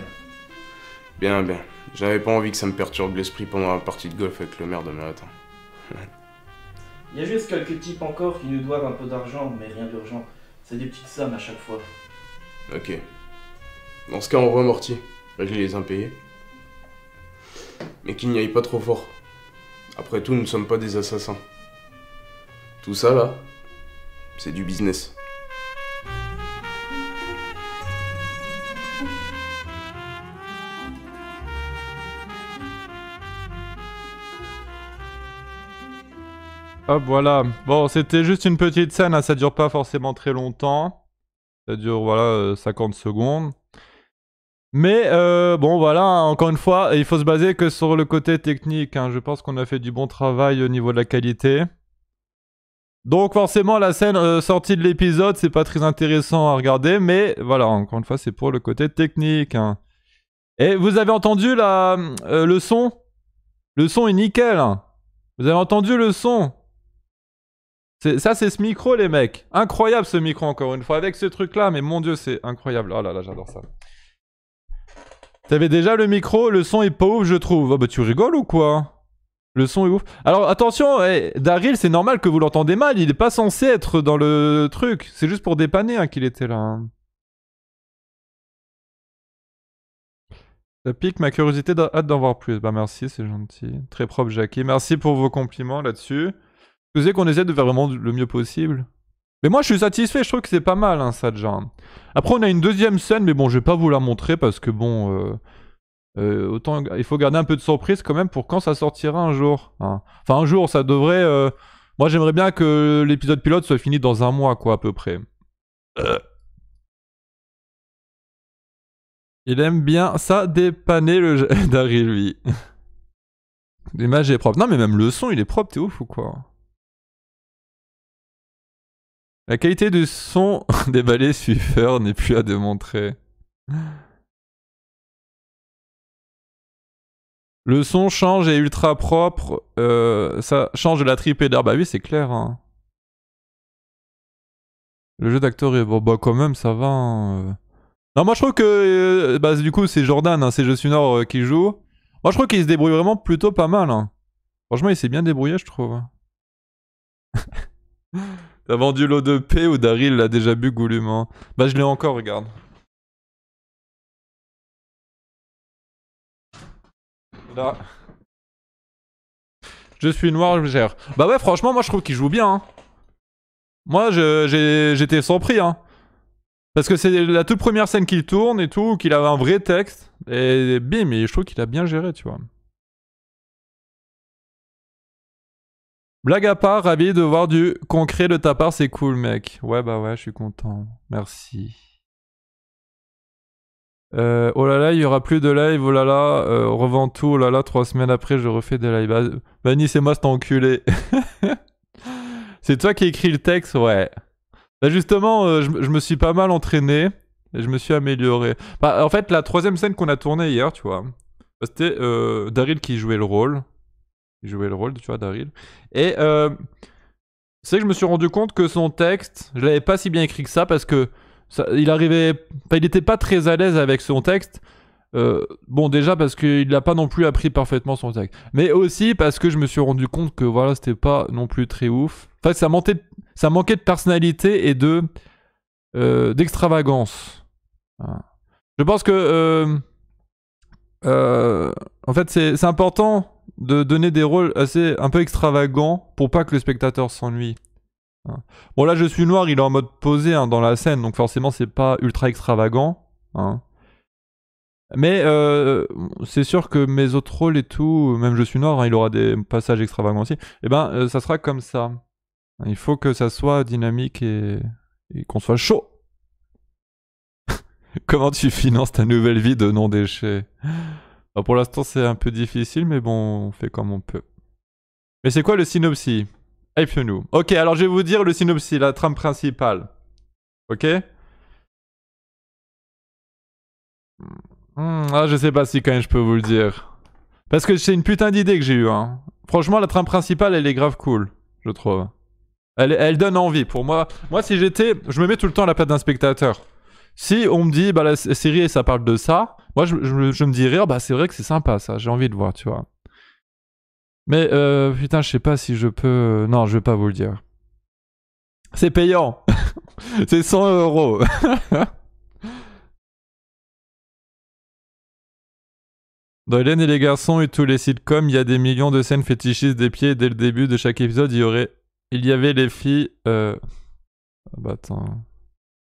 Bien, bien. J'avais pas envie que ça me perturbe l'esprit pendant la partie de golf avec le maire de matin. Il y a juste quelques types encore qui nous doivent un peu d'argent, mais rien d'urgent. C'est des petites sommes à chaque fois. Ok. Dans ce cas, on voit Morty. Régler les impayés. Mais qu'il n'y aille pas trop fort. Après tout, nous ne sommes pas des assassins. Tout ça, là, c'est du business. Hop, voilà. Bon, c'était juste une petite scène, ça hein. ça dure pas forcément très longtemps. Ça dure, voilà, 50 euh, secondes. Mais euh, bon, voilà, hein. encore une fois, il faut se baser que sur le côté technique. Hein. Je pense qu'on a fait du bon travail au niveau de la qualité. Donc forcément, la scène euh, sortie de l'épisode, c'est pas très intéressant à regarder, mais voilà, encore une fois, c'est pour le côté technique. Et vous avez entendu la, le son Le son est nickel. Vous avez entendu le son ça, c'est ce micro, les mecs. Incroyable, ce micro, encore une fois. Avec ce truc-là, mais mon Dieu, c'est incroyable. Oh là là, j'adore ça. T'avais déjà le micro, le son est pas ouf, je trouve. Oh bah, tu rigoles ou quoi Le son est ouf. Alors, attention, eh, Daryl, c'est normal que vous l'entendez mal. Il est pas censé être dans le truc. C'est juste pour dépanner hein, qu'il était là. Hein. Ça pique ma curiosité, hâte d'en voir plus. Bah merci, c'est gentil. Très propre, Jackie. Merci pour vos compliments là-dessus. C'est qu'on essaie de faire vraiment le mieux possible. Mais moi, je suis satisfait, je trouve que c'est pas mal, hein, ça, déjà. Après, on a une deuxième scène, mais bon, je vais pas vous la montrer, parce que, bon... Euh, euh, autant, il faut garder un peu de surprise, quand même, pour quand ça sortira un jour. Hein. Enfin, un jour, ça devrait... Euh, moi, j'aimerais bien que l'épisode pilote soit fini dans un mois, quoi, à peu près. Il aime bien ça dépanner le... Daryl lui. L'image est propre. Non, mais même le son, il est propre, t'es ouf ou quoi la qualité du son des balais suiveurs n'est plus à démontrer. Le son change et ultra propre. Euh, ça change de la tripé d'herbe. Bah oui, c'est clair. Hein. Le jeu d'acteur est... Bon, bah quand même, ça va. Hein. Non, moi je trouve que... Euh, bah, du coup, c'est Jordan, hein, c'est suis Nord euh, qui joue. Moi je trouve qu'il se débrouille vraiment plutôt pas mal. Franchement, il s'est bien débrouillé, je trouve. T'as vendu l'eau de paix ou Daryl l'a déjà bu goulûment Bah je l'ai encore, regarde. Là. Je suis noir, je gère. Bah ouais, franchement, moi je trouve qu'il joue bien. Hein. Moi, j'étais sans prix. Hein. Parce que c'est la toute première scène qu'il tourne et tout, qu'il avait un vrai texte. Et bim, et je trouve qu'il a bien géré, tu vois. Blague à part, ravi de voir du concret de ta part, c'est cool mec. Ouais bah ouais, je suis content. Merci. Euh, oh là là, il y aura plus de live, oh là là, euh, revends tout, oh là là, trois semaines après je refais des lives. Ah, Vanny, c'est moi cet enculé. c'est toi qui écrit le texte, ouais. Bah justement, euh, je, me suis pas mal entraîné et je me suis amélioré. Bah, en fait, la troisième scène qu'on a tournée hier, tu vois, bah, c'était Daryl qui jouait le rôle. Il jouait le rôle, tu vois, d'Aril. Et euh, c'est que je me suis rendu compte que son texte, je l'avais pas si bien écrit que ça parce que il arrivait, enfin, il n'était pas très à l'aise avec son texte. Euh, bon, déjà parce qu'il n'a pas non plus appris parfaitement son texte, mais aussi parce que je me suis rendu compte que voilà, c'était pas non plus très ouf. Enfin, ça manquait, ça manquait de personnalité et de euh, d'extravagance. Je pense que euh, en fait, c'est important de donner des rôles assez un peu extravagants pour pas que le spectateur s'ennuie. Hein. Bon là je suis noir, il est en mode posé hein, dans la scène, donc forcément c'est pas ultra extravagant. Hein. Mais euh, c'est sûr que mes autres rôles et tout, même je suis noir, hein, il aura des passages extravagants aussi. Et eh ben euh, ça sera comme ça. Il faut que ça soit dynamique et, et qu'on soit chaud. Comment tu finances ta nouvelle vie de non-déchet bah, pour l'instant, c'est un peu difficile, mais bon, on fait comme on peut. Mais c'est quoi le synopsis Hype-nous. Ok, alors je vais vous dire le synopsis, la trame principale. Ok hmm, Ah, je sais pas si quand même je peux vous le dire. Parce que c'est une putain d'idée que j'ai eue. Hein. Franchement, la trame principale, elle est grave cool, je trouve. Elle, elle donne envie. Pour moi, moi si j'étais... Je me mets tout le temps à la place d'un spectateur. Si on me dit, bah, la série, ça parle de ça, moi, je, me dis rire, bah, c'est vrai que c'est sympa, ça, j'ai envie de voir, tu vois. Mais, euh, putain, je sais pas si je peux. Euh, non, je vais pas vous le dire. C'est payant. c'est 100 euros. Dans Hélène et les garçons et tous les sitcoms, il y a des millions de scènes fétichistes des pieds. Dès le début de chaque épisode, il y aurait, il y avait les filles. Euh... Ah bah attends.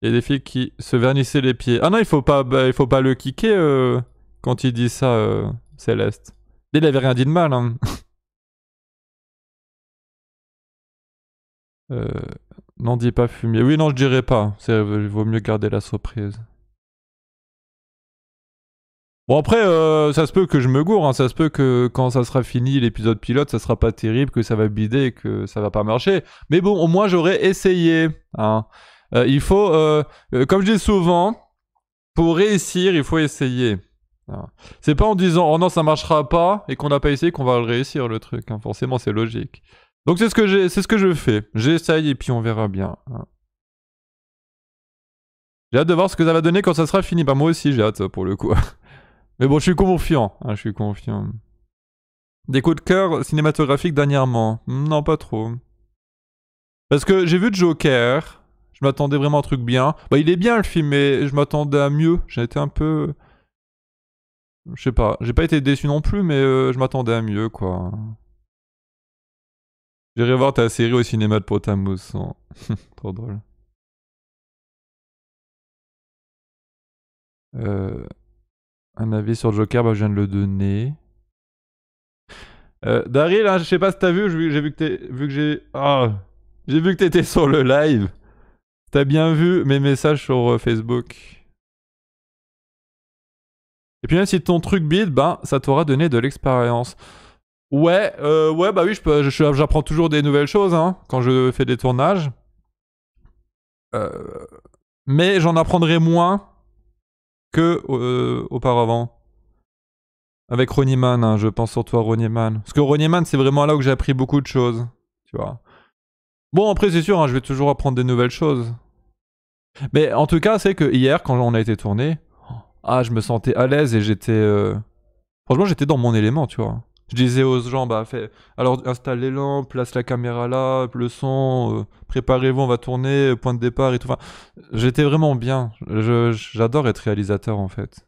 Il y a des filles qui se vernissaient les pieds. Ah non, il faut pas, bah, il faut pas le kicker euh, quand il dit ça, euh, Céleste. Il avait rien dit de mal. Hein. Euh, n'en dis pas fumier. Oui, non, je dirais pas. Il vaut mieux garder la surprise. Bon après, ça se peut que je me gourre, hein. ça se peut que quand ça sera fini l'épisode pilote, ça sera pas terrible, que ça va bider, que ça va pas marcher. Mais bon, au moins j'aurais essayé. Hein. Euh, il faut, euh, euh, comme je dis souvent, pour réussir, il faut essayer. C'est pas en disant oh non ça marchera pas et qu'on n'a pas essayé qu'on va le réussir le truc. Hein. Forcément c'est logique. Donc c'est ce que j'ai, c'est ce que je fais. J'essaye et puis on verra bien. Hein. J'ai hâte de voir ce que ça va donner quand ça sera fini. Bah moi aussi j'ai hâte pour le coup. Mais bon je suis confiant. Hein, je suis confiant. Des coups de cœur cinématographiques dernièrement Non pas trop. Parce que j'ai vu Joker je m'attendais vraiment un truc bien. Bah, il est bien le film, mais je m'attendais à mieux. J'ai été un peu. Je sais pas. J'ai pas été déçu non plus, mais euh, je m'attendais à mieux, quoi. J'irai voir ta série au cinéma de Potamus oh, Trop drôle. Euh, un avis sur Joker, bah, je viens de le donner. Euh, Daryl, hein, je sais pas si t'as vu, j'ai vu que t'es, vu que j'ai, ah, j'ai vu que t'étais sur le live. T'as bien vu mes messages sur euh, Facebook. Et puis même si ton truc bide, ben ça t'aura donné de l'expérience. Ouais, euh, ouais, bah oui, j'apprends je je, toujours des nouvelles choses hein, quand je fais des tournages. Euh, mais j'en apprendrai moins que auparavant. Avec Ronnie Mann, hein, je pense surtout à Ronnie Mann. Parce que Ronnie Mann, c'est vraiment là où j'ai appris beaucoup de choses. Tu vois. Bon, après, c'est sûr, hein, je vais toujours apprendre des nouvelles choses. Mais en tout cas, c'est que hier, quand on a été tourné, ah, je me sentais à l'aise et j'étais. Euh, franchement, j'étais dans mon élément, tu vois. Je disais aux gens, bah, fait... alors installez les lampes, place la caméra là, le son, euh, préparez-vous, on va tourner, point de départ et tout. j'étais vraiment bien. J'adore être réalisateur en fait.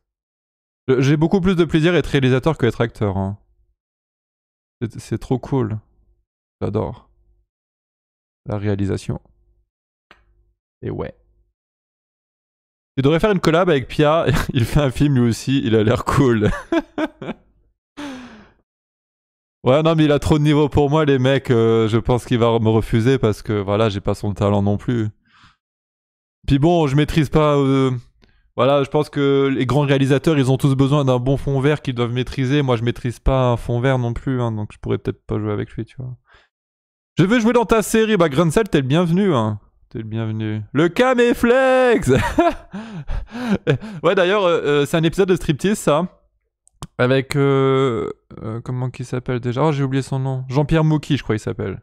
J'ai beaucoup plus de plaisir à être réalisateur que être acteur. Hein. C'est trop cool. J'adore. La réalisation. Et ouais. Il devrait faire une collab avec Pia. Il fait un film lui aussi. Il a l'air cool. ouais, non, mais il a trop de niveau pour moi, les mecs. Euh, je pense qu'il va me refuser parce que voilà, j'ai pas son talent non plus. Puis bon, je maîtrise pas. Euh, voilà, je pense que les grands réalisateurs, ils ont tous besoin d'un bon fond vert qu'ils doivent maîtriser. Moi, je maîtrise pas un fond vert non plus, hein, donc je pourrais peut-être pas jouer avec lui, tu vois. Je veux jouer dans ta série. Bah, Grunsel, t'es le bienvenu. Hein bienvenue le bienvenu. Le caméflex Ouais, d'ailleurs, euh, euh, c'est un épisode de striptease, ça. Avec. Euh, comment qu'il s'appelle déjà Oh, j'ai oublié son nom. Jean-Pierre Mouki, je crois, il s'appelle.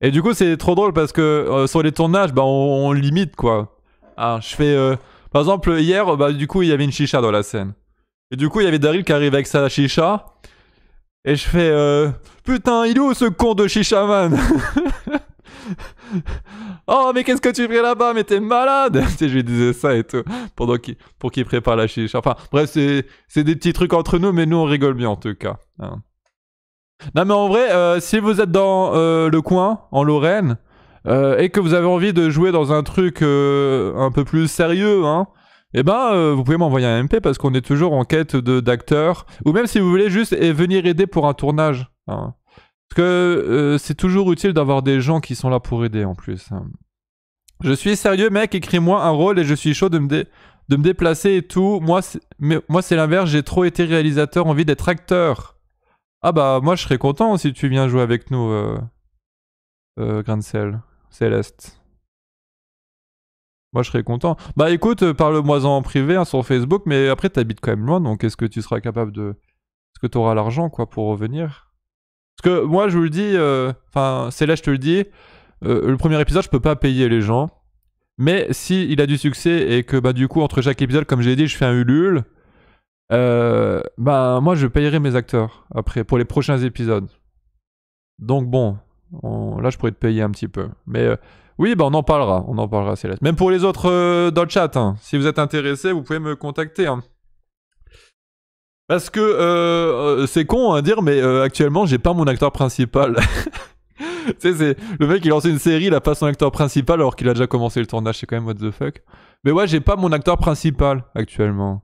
Et du coup, c'est trop drôle parce que sur les tournages, bah, on, limite, quoi. Ah, je fais. par exemple, hier, bah, du coup, il y avait une chicha dans la scène. Et du coup, il y avait Daryl qui arrive avec sa chicha. Et je fais. Putain, il est où ce con de chichaman Oh, mais qu'est-ce que tu fais là-bas Mais t'es malade Je lui disais ça et tout, pendant pour qu'il prépare la chiche. Enfin, bref, c'est, des petits trucs entre nous, mais nous, on rigole bien en tout cas. Hein. Non, mais en vrai, euh, si vous êtes dans euh, le coin, en Lorraine, euh, et que vous avez envie de jouer dans un truc un peu plus sérieux, hein, eh ben, vous pouvez m'envoyer un MP parce qu'on est toujours en quête de d'acteurs. Ou même si vous voulez juste venir aider pour un tournage. Hein. Parce que euh, c'est toujours utile d'avoir des gens qui sont là pour aider en plus. Hein. Je suis sérieux, mec, écris-moi un rôle et je suis chaud de me, de me déplacer et tout. Moi, c'est l'inverse, j'ai trop été réalisateur, envie d'être acteur. Ah bah, moi, je serais content si tu viens jouer avec nous, euh... euh Céleste. Moi, je serais content. Bah écoute, euh, parle-moi en privé hein, sur Facebook, mais après, t'habites quand même loin, donc est-ce que tu seras capable de... Est-ce que t'auras l'argent, quoi, pour revenir parce que moi, je vous le dis, euh, enfin, c'est là, je te le dis, euh, le premier épisode, je peux pas payer les gens. Mais si il a du succès et que bah, du coup, entre chaque épisode, comme j'ai dit, je fais un Ulule, euh, bah, moi, je payerai mes acteurs après pour les prochains épisodes. Donc bon, là, je pourrais te payer un petit peu. Mais oui, bah, on en parlera. On en parlera, Céleste. Même pour les autres dans le chat, hein. si vous êtes intéressés, vous pouvez me contacter. Hein. Parce que euh, euh, c'est con à hein, dire, mais euh, actuellement j'ai pas mon acteur principal. c'est le mec il lance une série, il a pas son acteur principal alors qu'il a déjà commencé le tournage, c'est quand même what the fuck. Mais ouais, j'ai pas mon acteur principal actuellement.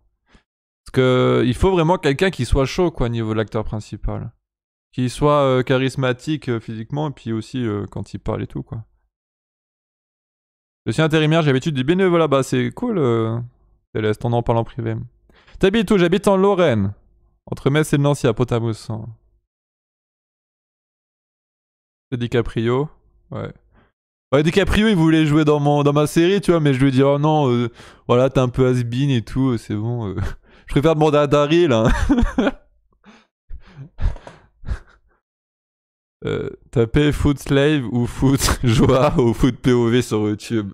Parce que il faut vraiment quelqu'un qui soit chaud quoi au niveau de l'acteur principal, qui soit charismatique physiquement et puis aussi quand il parle et tout quoi. Je suis intérimaire, j'ai l'habitude du là-bas. c'est cool. Céleste, on en parle en privé. T'habites où J'habite en Lorraine. Entre Metz et Nancy à Potamus. C'est DiCaprio. Ouais. Ouais, DiCaprio, il voulait jouer dans, mon, dans ma série, tu vois, mais je lui ai dit, oh non, euh, voilà, t'es un peu has et tout, euh, c'est bon. Euh. Je préfère demander à Daryl. Hein. tapez Foot Slave ou Foot Joie ou Foot POV sur YouTube.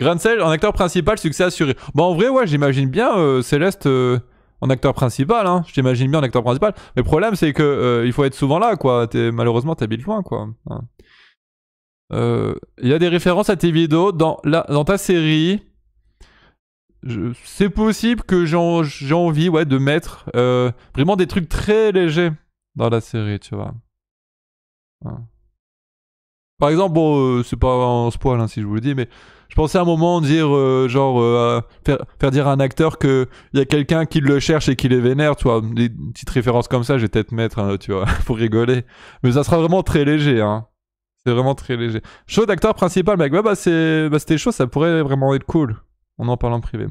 Grand en acteur principal, succès assuré. Bon, en vrai, ouais, j'imagine bien euh, Céleste euh, en acteur principal. Hein. bien en acteur principal. Mais le problème, c'est que euh, il faut être souvent là, quoi. Es, malheureusement, t'habites loin, quoi. Hein. Euh, il y a des références à tes vidéos dans, la, dans ta série. C'est possible que j'ai envie, ouais, de mettre vraiment des trucs très légers dans la série, tu vois. Hein. Par exemple, bon, c'est pas un spoil hein, si je vous le dis, mais je pensais à un moment dire, euh, genre, euh, faire, faire, dire à un acteur qu'il y a quelqu'un qui le cherche et qui les vénère, tu vois. Des petites références comme ça, je vais peut-être mettre, hein, tu vois, pour rigoler. Mais ça sera vraiment très léger, hein. C'est vraiment très léger. Show d'acteur principal, mec. bah bah, c'était chaud, ça pourrait vraiment être cool. On en parle en privé.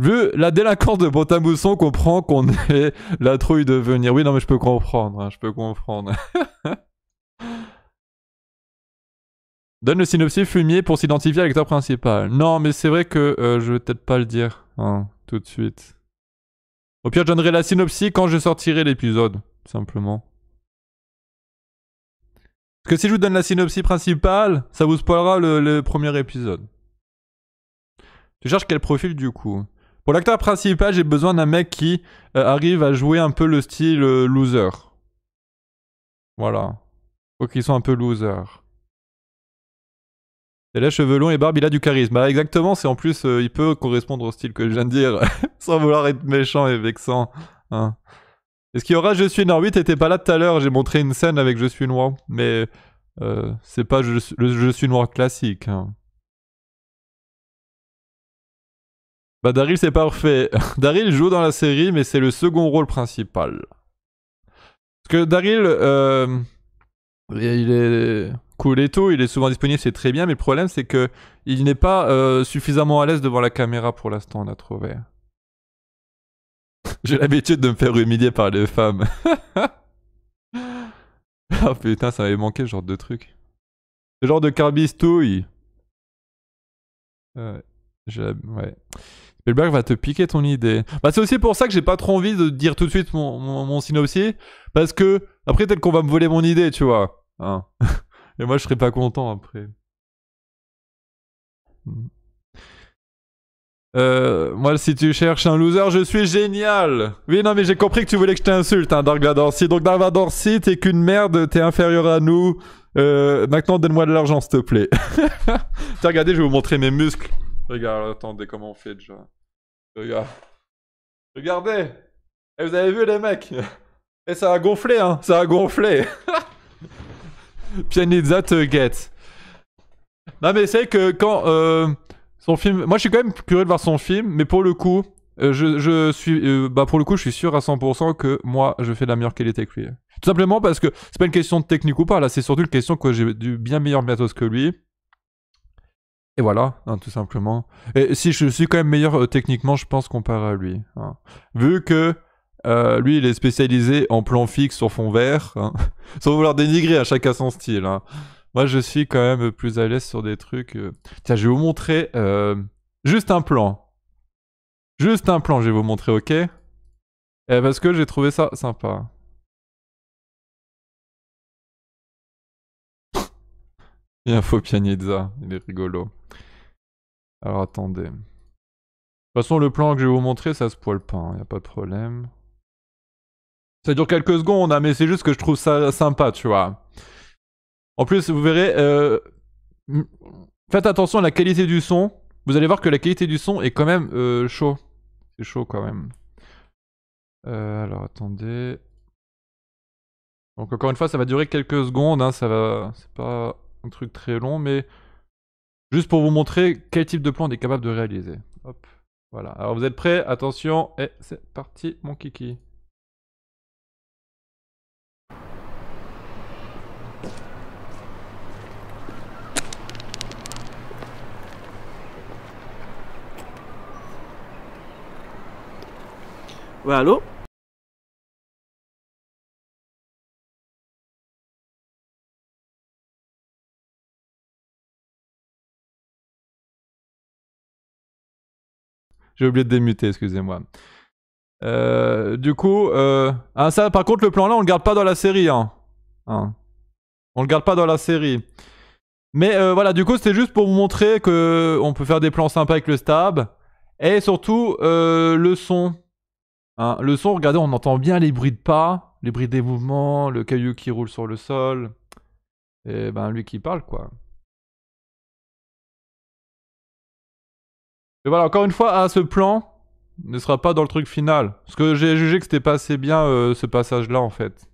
Vu la délinquance de Botambousson comprend qu'on est la trouille de venir. Oui, non, mais je peux comprendre, hein, je peux comprendre. Donne le synopsis fumier pour s'identifier à l'acteur principal. Non, mais c'est vrai que euh, je vais peut-être pas le dire hein, tout de suite. Au pire, je donnerai la synopsie quand je sortirai l'épisode, simplement. Parce que si je vous donne la synopsie principale, ça vous spoilera le, premier épisode. Tu cherches quel profil du coup Pour l'acteur principal, j'ai besoin d'un mec qui euh, arrive à jouer un peu le style euh, loser. Voilà. Faut qu'ils soient un peu loser. Et là, cheveux longs et barbe, il a du charisme. Bah, exactement, c'est en plus, euh, il peut correspondre au style que je viens de dire, sans vouloir être méchant et vexant. Est-ce hein. qu'il y aura Je suis Noir 8 T'étais pas là tout à l'heure, j'ai montré une scène avec Je suis noir, mais euh, c'est pas je, le Je suis noir classique. Hein. Bah Daryl c'est parfait. Daryl joue dans la série mais c'est le second rôle principal. Parce que Daryl, euh, il est... Coletto, il est souvent disponible, c'est très bien, mais le problème c'est que il n'est pas euh, suffisamment à l'aise devant la caméra pour l'instant, on a trouvé. J'ai l'habitude de me faire humilier par les femmes. oh putain, ça m'avait manqué ce genre de truc. Ce genre de carbistouille. Euh, Spielberg va te piquer ton idée. Bah, c'est aussi pour ça que j'ai pas trop envie de dire tout de suite mon, mon, synopsis, parce que après peut-être qu'on va me voler mon idée, tu vois. Hein Et moi, je serais pas content après. Hmm. Euh, moi, si tu cherches un loser, je suis génial. Oui, non, mais j'ai compris que tu voulais que je t'insulte, hein, Dark Si Donc, Dark si t'es qu'une merde, t'es inférieur à nous. Euh, maintenant, donne-moi de l'argent, s'il te plaît. Tiens, regardez, je vais vous montrer mes muscles. Regarde, attendez, comment on fait déjà. Regarde. Regardez. Et eh, vous avez vu, les mecs Et eh, ça a gonflé, hein. Ça a gonflé. Pianizza te guette. Non, mais c'est que quand euh, son film. Moi, je suis quand même curieux de voir son film, mais pour le coup, euh, je, je, suis. Euh, bah, pour le coup, je suis sûr à 100% que moi, je fais de la meilleure qualité que lui. Tout simplement parce que c'est pas une question de technique ou pas, là, c'est surtout une question que j'ai du bien meilleur matos que lui. Et voilà, hein, tout simplement. Et si je suis quand même meilleur techniquement, je pense, comparé à lui. Hein. Vu que euh, lui, il est spécialisé en plan fixe sur fond vert, hein. sans vouloir dénigrer à chacun son style. Hein. Moi, je suis quand même plus à l'aise sur des trucs. Euh. Tiens, je vais vous montrer euh, juste un plan. Juste un plan, je vais vous montrer, ok eh, Parce que j'ai trouvé ça sympa. Il y a un faux il est rigolo. Alors attendez. De toute façon, le plan que je vais vous montrer, ça se poil pas, il n'y a pas de problème. Ça dure quelques secondes, hein, mais c'est juste que je trouve ça sympa, tu vois. En plus, vous verrez, euh, faites attention à la qualité du son. Vous allez voir que la qualité du son est quand même euh, chaud. C'est chaud quand même. Euh, alors attendez. Donc encore une fois, ça va durer quelques secondes. Hein, ça va, c'est pas un truc très long, mais juste pour vous montrer quel type de plan on est capable de réaliser. Hop, voilà. Alors vous êtes prêts Attention, et c'est parti, mon kiki. Ouais, allô J'ai oublié de démuter, excusez-moi. Euh, du coup, euh, ah, ça, par contre, le plan là, on le garde pas dans la série. Hein. hein. On le garde pas dans la série. Mais euh, voilà, du coup, c'était juste pour vous montrer que on peut faire des plans sympas avec le stab. Et surtout, le son. Hein, le son, regardez, on entend bien les bruits de pas, les bruits des mouvements, le caillou qui roule sur le sol. Et eh ben lui qui parle, quoi. Et voilà, encore une fois, à ah, ce plan ne sera pas dans le truc final. Parce que j'ai jugé que c'était pas assez bien euh, ce passage-là, en fait.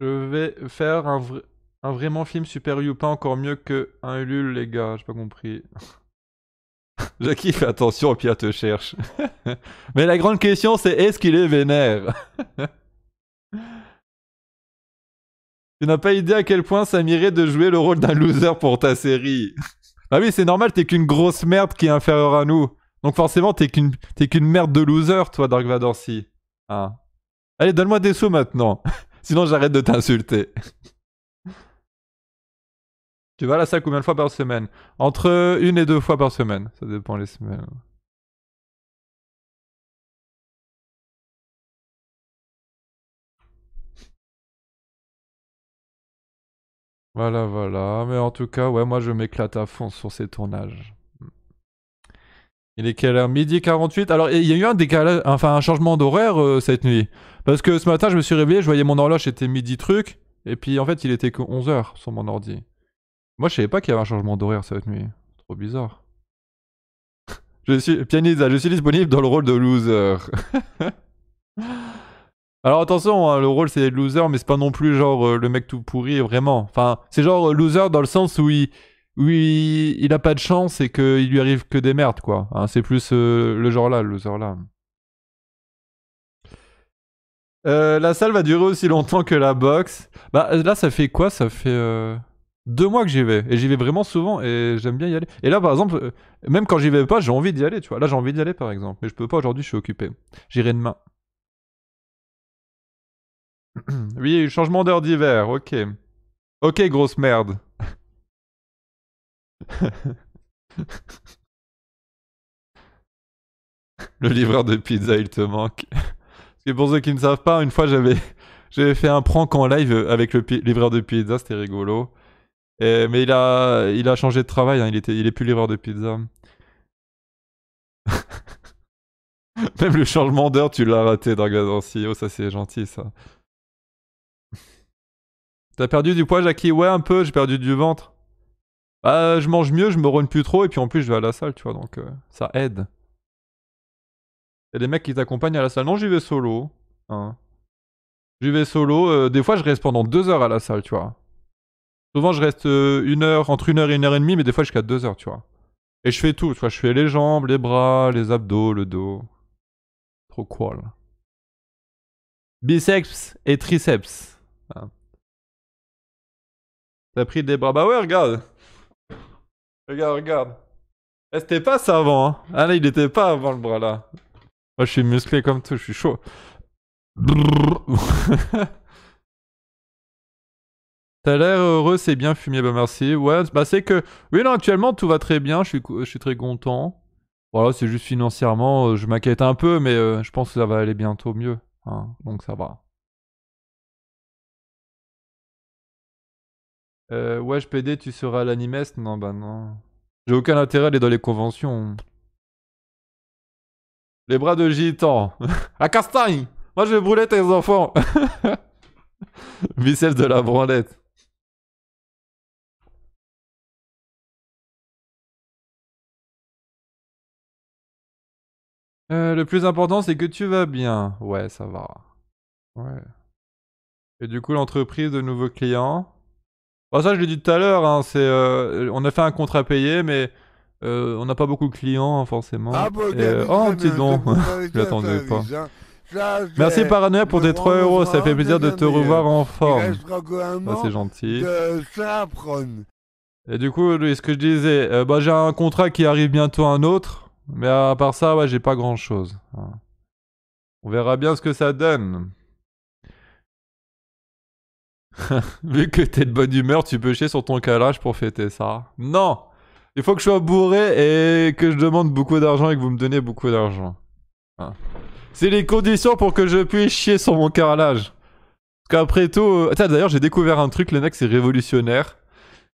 Je vais faire un, un vraiment film Super pas encore mieux que un Ulule, les gars. J'ai pas compris. Jackie, fais attention, Pierre te cherche. Mais la grande question, c'est est-ce qu'il est vénère Tu n'as pas idée à quel point ça m'irait de jouer le rôle d'un loser pour ta série. ah oui, c'est normal, t'es qu'une grosse merde qui est inférieure à nous. Donc forcément, t'es qu'une merde de loser, toi, Dark Vador hein. Allez, donne-moi des sous maintenant. Sinon, j'arrête de t'insulter. Tu vas à la salle combien de fois par semaine Entre une et deux fois par semaine. Ça dépend les semaines. Voilà, voilà. Mais en tout cas, ouais, moi je m'éclate à fond sur ces tournages. Il est quelle heure Midi 48. Alors, il y a eu un décalage, enfin un changement d'horaire euh, cette nuit. Parce que ce matin, je me suis réveillé, je voyais mon horloge, c'était midi truc. Et puis en fait, il était que 11h sur mon ordi. Moi, je savais pas qu'il y avait un changement d'horaire cette nuit. trop bizarre. je suis pianiste, je suis disponible dans le rôle de loser. Alors attention, hein, le rôle c'est loser, mais c'est pas non plus genre euh, le mec tout pourri, vraiment. Enfin, c'est genre euh, loser dans le sens où il, où il, a pas de chance et qu'il lui arrive que des merdes, quoi. Hein, c'est plus euh, le genre là, le loser là. la salle va durer aussi longtemps que la box. Bah là, ça fait quoi Ça fait deux mois que j'y vais. Et j'y vais vraiment souvent et j'aime bien y aller. Et là, par exemple, euh, même quand j'y vais pas, j'ai envie d'y aller, tu vois. Là, j'ai envie d'y aller, par exemple. Mais je peux pas aujourd'hui, je suis occupé. J'irai demain. oui, changement d'heure d'hiver, ok. Ok, grosse merde. Le livreur de pizza, il te manque. Parce pour ceux qui ne savent pas, une fois j'avais j'avais fait un prank en live avec le livreur de pizza, c'était rigolo. Euh, mais il a, il a changé de travail, hein. il, était, il est plus livreur de pizza. Même le changement d'heure, tu l'as raté, aussi, e Oh, ça c'est gentil ça. T'as perdu du poids, Jackie Ouais, un peu, j'ai perdu du ventre. Bah, je mange mieux, je me ronne plus trop, et puis en plus, je vais à la salle, tu vois, donc euh, ça aide. a des mecs qui t'accompagnent à la salle. Non, j'y vais solo. Hein. J'y vais solo. Euh, des fois, je reste pendant deux heures à la salle, tu vois. Souvent, je reste euh, une heure, entre une heure et une heure et demie, mais des fois jusqu'à deux heures, tu vois. Et je fais tout, tu vois. Je fais les jambes, les bras, les abdos, le dos. Trop cool. Biceps et triceps. Hein. T'as pris des bras. Bah ouais, regarde. Regarde, regarde. Eh, c'était pas ça avant. Hein. Ah là, il était pas avant le bras là. Moi, je suis musclé comme tout, je suis chaud. T'as l'air heureux, c'est bien, fumier, bah merci. Ouais, bah c'est que... Oui, non, actuellement, tout va très bien, je suis, je suis très content. Voilà, c'est juste financièrement, euh, je m'inquiète un peu, mais euh, je pense que ça va aller bientôt mieux. Hein, donc ça va. Euh, ouais, PD, tu seras à l'animest Non, bah non. J'ai aucun intérêt à aller dans les conventions. Les bras de gitan. la castagne Moi, je vais brûler tes enfants Biceps de la branlette. Euh, le plus important, c'est que tu vas bien. Ouais, ça va. Ouais. Et du coup, l'entreprise de nouveaux clients. Bon, oh, ça, je l'ai dit tout à l'heure. Hein, c'est, euh, on a fait un contrat payé, mais euh, on n'a pas beaucoup de clients, hein, forcément. Ah, bon, oh, un petit don. je l'attendais pas. Merci Paranoia pour tes 3 euros, ça fait plaisir de te revoir en forme. c'est gentil. Et du coup, ce que je disais, bah, j'ai un contrat qui arrive bientôt un autre. Mais à part ça, ouais, j'ai pas grand chose. Hein. On verra bien ce que ça donne. Vu que t'es de bonne humeur, tu peux chier sur ton calage pour fêter ça. Non Il faut que je sois bourré et que je demande beaucoup d'argent et que vous me donnez beaucoup d'argent. Hein. C'est les conditions pour que je puisse chier sur mon carrelage. Parce qu'après tout... Attends, euh, d'ailleurs, j'ai découvert un truc, le mecs, c'est révolutionnaire.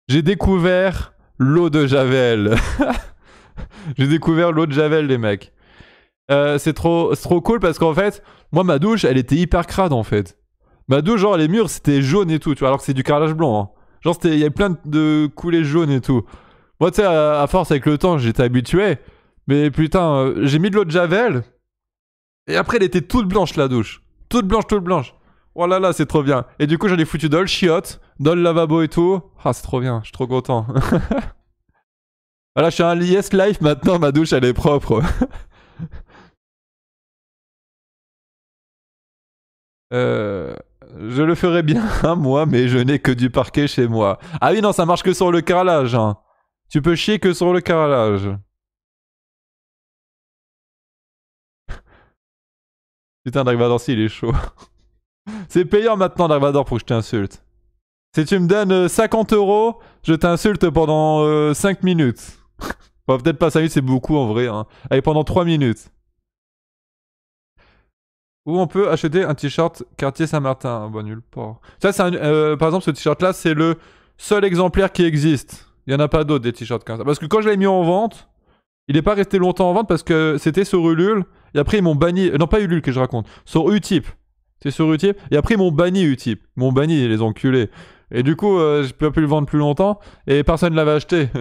J'ai découvert l'eau de Javel. J'ai découvert l'eau de Javel, les mecs. Euh, c'est trop, trop cool parce qu'en fait, moi, ma douche, elle était hyper crade en fait. Ma douche, genre, les murs, c'était jaune et tout, tu vois, alors que c'est du carrelage blanc. Hein. Genre, il y avait plein de coulées jaunes et tout. Moi, tu sais, à, force, avec le temps, j'étais habitué. Mais putain, euh, j'ai mis de l'eau de Javel. Et après, elle était toute blanche, la douche. Toute blanche, toute blanche. Oh là là, c'est trop bien. Et du coup, j'en ai foutu dans le chiotte, dans le lavabo et tout. Ah, c'est trop bien, je suis trop content. Voilà, je suis un yes life maintenant, ma douche elle est propre. Euh, je le ferai bien, moi, mais je n'ai que du parquet chez moi. Ah oui, non, ça marche que sur le carrelage. Hein. Tu peux chier que sur le carrelage. Putain, Dark Vador, il est chaud. C'est payant maintenant, Dark pour que je t'insulte. Si tu me donnes 50 euh, euros, je t'insulte pendant 5 euh, minutes. peut-être pas 5 minutes, c'est beaucoup en vrai. Hein. Allez, pendant 3 minutes. Où on peut acheter un t-shirt quartier Saint-Martin. Ah, bon bah, nul part. Ça, c'est euh, par exemple, ce t-shirt-là, c'est le seul exemplaire qui existe. Il n'y en a pas d'autres des t-shirts comme Parce que quand je l'ai mis en vente, il n'est pas resté longtemps en vente parce que c'était sur Ulule. Et après, ils m'ont banni. Euh, non, pas Ulule que je raconte. Sur Utip. C'est sur Utip. Et après, ils m'ont banni Utip. Ils m'ont banni, les enculés. Et du coup, euh, je peux plus le vendre plus longtemps. Et personne ne l'avait acheté.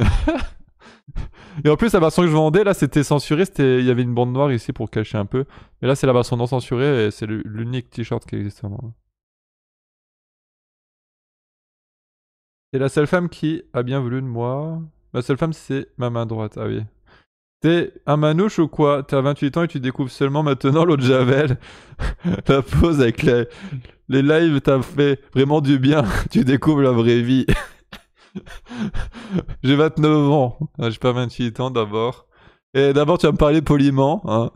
Et en plus, la version que je vendais, là, c'était censuré. Il y avait une bande noire ici pour cacher un peu. Mais là, c'est la version non censurée et c'est l'unique t-shirt qui existe vraiment. Et la seule femme qui a bien voulu de moi. Ma seule femme, c'est ma main droite. Ah oui. T'es un manouche ou quoi T'as 28 ans et tu découvres seulement maintenant l'autre de Javel. la pause avec les, les lives t'a fait vraiment du bien. tu découvres la vraie vie. J'ai 29 ans. J'ai pas 28 ans d'abord. Et d'abord, tu vas me parler poliment.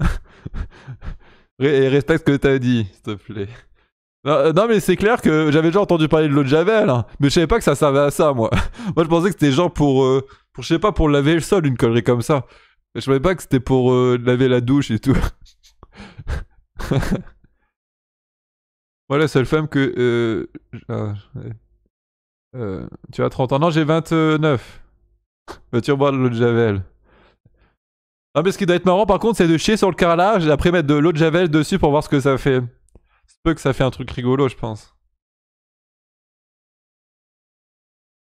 Et hein. respecte ce que t'as dit, s'il te plaît. Euh, non, mais c'est clair que j'avais déjà entendu parler de l'eau de Javel, hein. mais je savais pas que ça servait à ça, moi. moi, je pensais que c'était genre pour, euh, pour, je sais pas, pour laver le sol, une connerie comme ça. Je savais pas que c'était pour euh, laver la douche et tout. voilà, seule femme que... Ah, euh, tu as 30 ans. Non, j'ai 29. va tu boire de l'eau de Javel Ah, mais ce qui doit être marrant, par contre, c'est de chier sur le carrelage et après mettre de l'eau de Javel dessus pour voir ce que ça fait. C'est peu que ça fait un truc rigolo, je pense.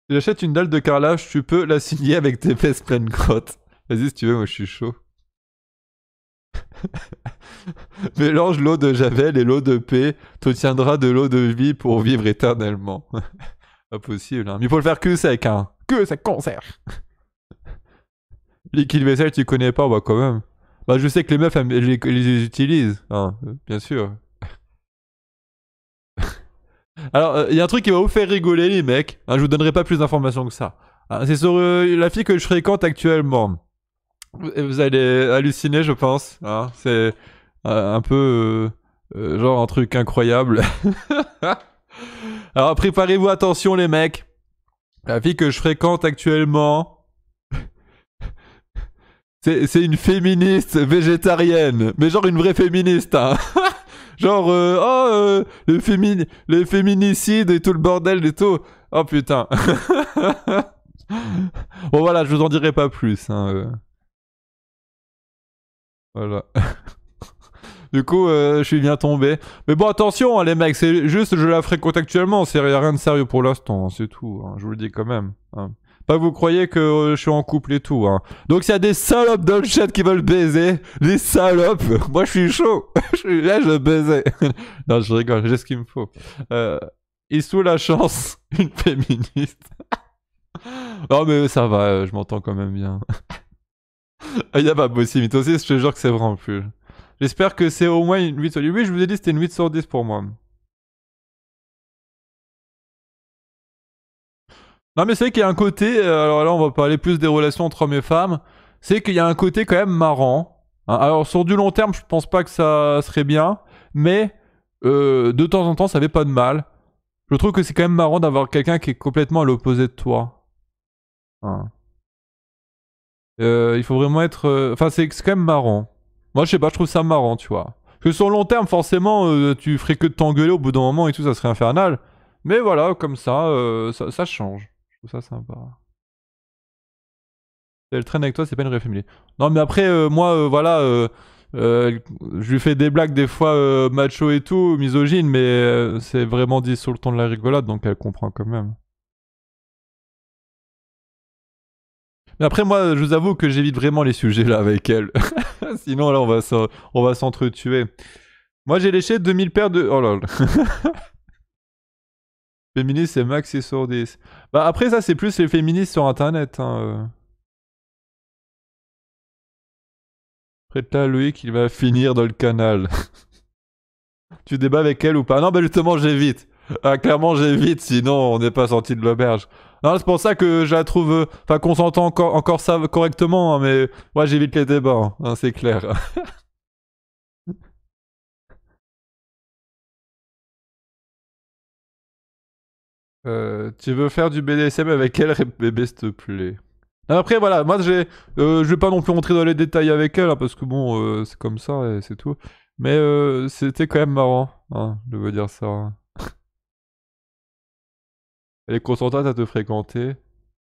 Si j'achète une dalle de carrelage, tu peux la signer avec tes fesses pleines crottes. Vas-y, si tu veux, moi je suis chaud. Mélange l'eau de Javel et l'eau de paix, te tiendra de l'eau de vie pour vivre éternellement. Pas possible, hein. Mais faut le faire que sec, hein. Que sec concert. Liquide vaisselle, tu connais pas, bah quand même. Bah je sais que les meufs, elles, les, utilisent, hein, bien sûr. Alors, euh, il y a un truc qui va vous faire rigoler, les mecs. Hein, je vous donnerai pas plus d'informations que ça. Hein, c'est sur euh, la fille que je fréquente actuellement. Vous, allez halluciner, je pense. Hein. c'est euh, un peu genre un truc incroyable. Alors préparez-vous attention les mecs. La fille que je fréquente actuellement, c'est une féministe végétarienne, mais genre une vraie féministe. Hein. genre euh, oh euh, les féminicides et tout le bordel et tout. Oh putain. bon voilà, je vous en dirai pas plus. Hein, euh. Voilà. Du coup, euh, je suis bien tombé. Mais bon, attention, hein, les mecs, c'est juste, je la fréquente actuellement. C'est rien de sérieux pour l'instant, hein, c'est tout. Hein, je vous le dis quand même. Pas vous croyez que euh, je suis en couple et tout. Donc, s'il y a des salopes dans le qui veulent baiser, les salopes, moi je suis chaud. je suis là, je baiser. non, je rigole, j'ai ce qu'il me faut. Euh, sous la chance, une féministe. non, mais ça va, euh, je m'entends quand même bien. Ah, il y a pas possible, aussi, je te jure que c'est vrai en plus. J'espère que c'est au moins une 8 sur 10. Oui, je vous ai dit c'était une 8 sur 10 pour moi. Non, mais c'est vrai qu'il y a un côté. Euh, alors là, on va parler plus des relations entre hommes et femmes. C'est qu'il y a un côté quand même marrant. Hein. Alors, sur du long terme, je pense pas que ça serait bien. Mais euh, de temps en temps, ça avait pas de mal. Je trouve que c'est quand même marrant d'avoir quelqu'un qui est complètement à l'opposé de toi. Hein. Euh, il faut vraiment être. Enfin, c'est quand même marrant. Moi, je sais pas, je trouve ça marrant, tu vois. Que sur le long terme, forcément, euh, tu ferais que de t'engueuler au bout d'un moment et tout, ça serait infernal. Mais voilà, comme ça, euh, ça, change. Je trouve ça sympa. Elle traîne avec toi, c'est pas une réfamilie. Non, mais après, euh, moi, voilà, je lui fais des blagues des fois macho et tout, misogyne, mais c'est vraiment dit sur le ton de la rigolade, donc elle comprend quand même. Mais après, moi, je vous avoue que j'évite vraiment les sujets là avec elle. Sinon, là, on va s'entretuer. Moi, j'ai léché 2000 paires de. Oh là Féministe, c'est max et sur Bah, après, ça, c'est plus les féministes sur internet. Hein. Après, euh. là, lui qui va finir dans le canal. tu débats avec elle ou pas Non, bah, justement, j'évite. Ah, clairement, j'évite, sinon, on n'est pas sorti de l'auberge. Non, c'est pour ça que je la trouve. Euh, enfin, qu'on s'entend encore, encore ça correctement, hein, mais moi j'évite les débats, hein, hein, c'est clair. Euh, tu veux faire du BDSM avec elle, bébé, s'il te plaît après, voilà, moi, j'ai, euh, je vais pas non plus rentrer dans les détails avec elle, parce que bon, c'est comme ça et c'est tout. Mais c'était quand même marrant, hein, de vous dire ça. Elle est consentante à te fréquenter.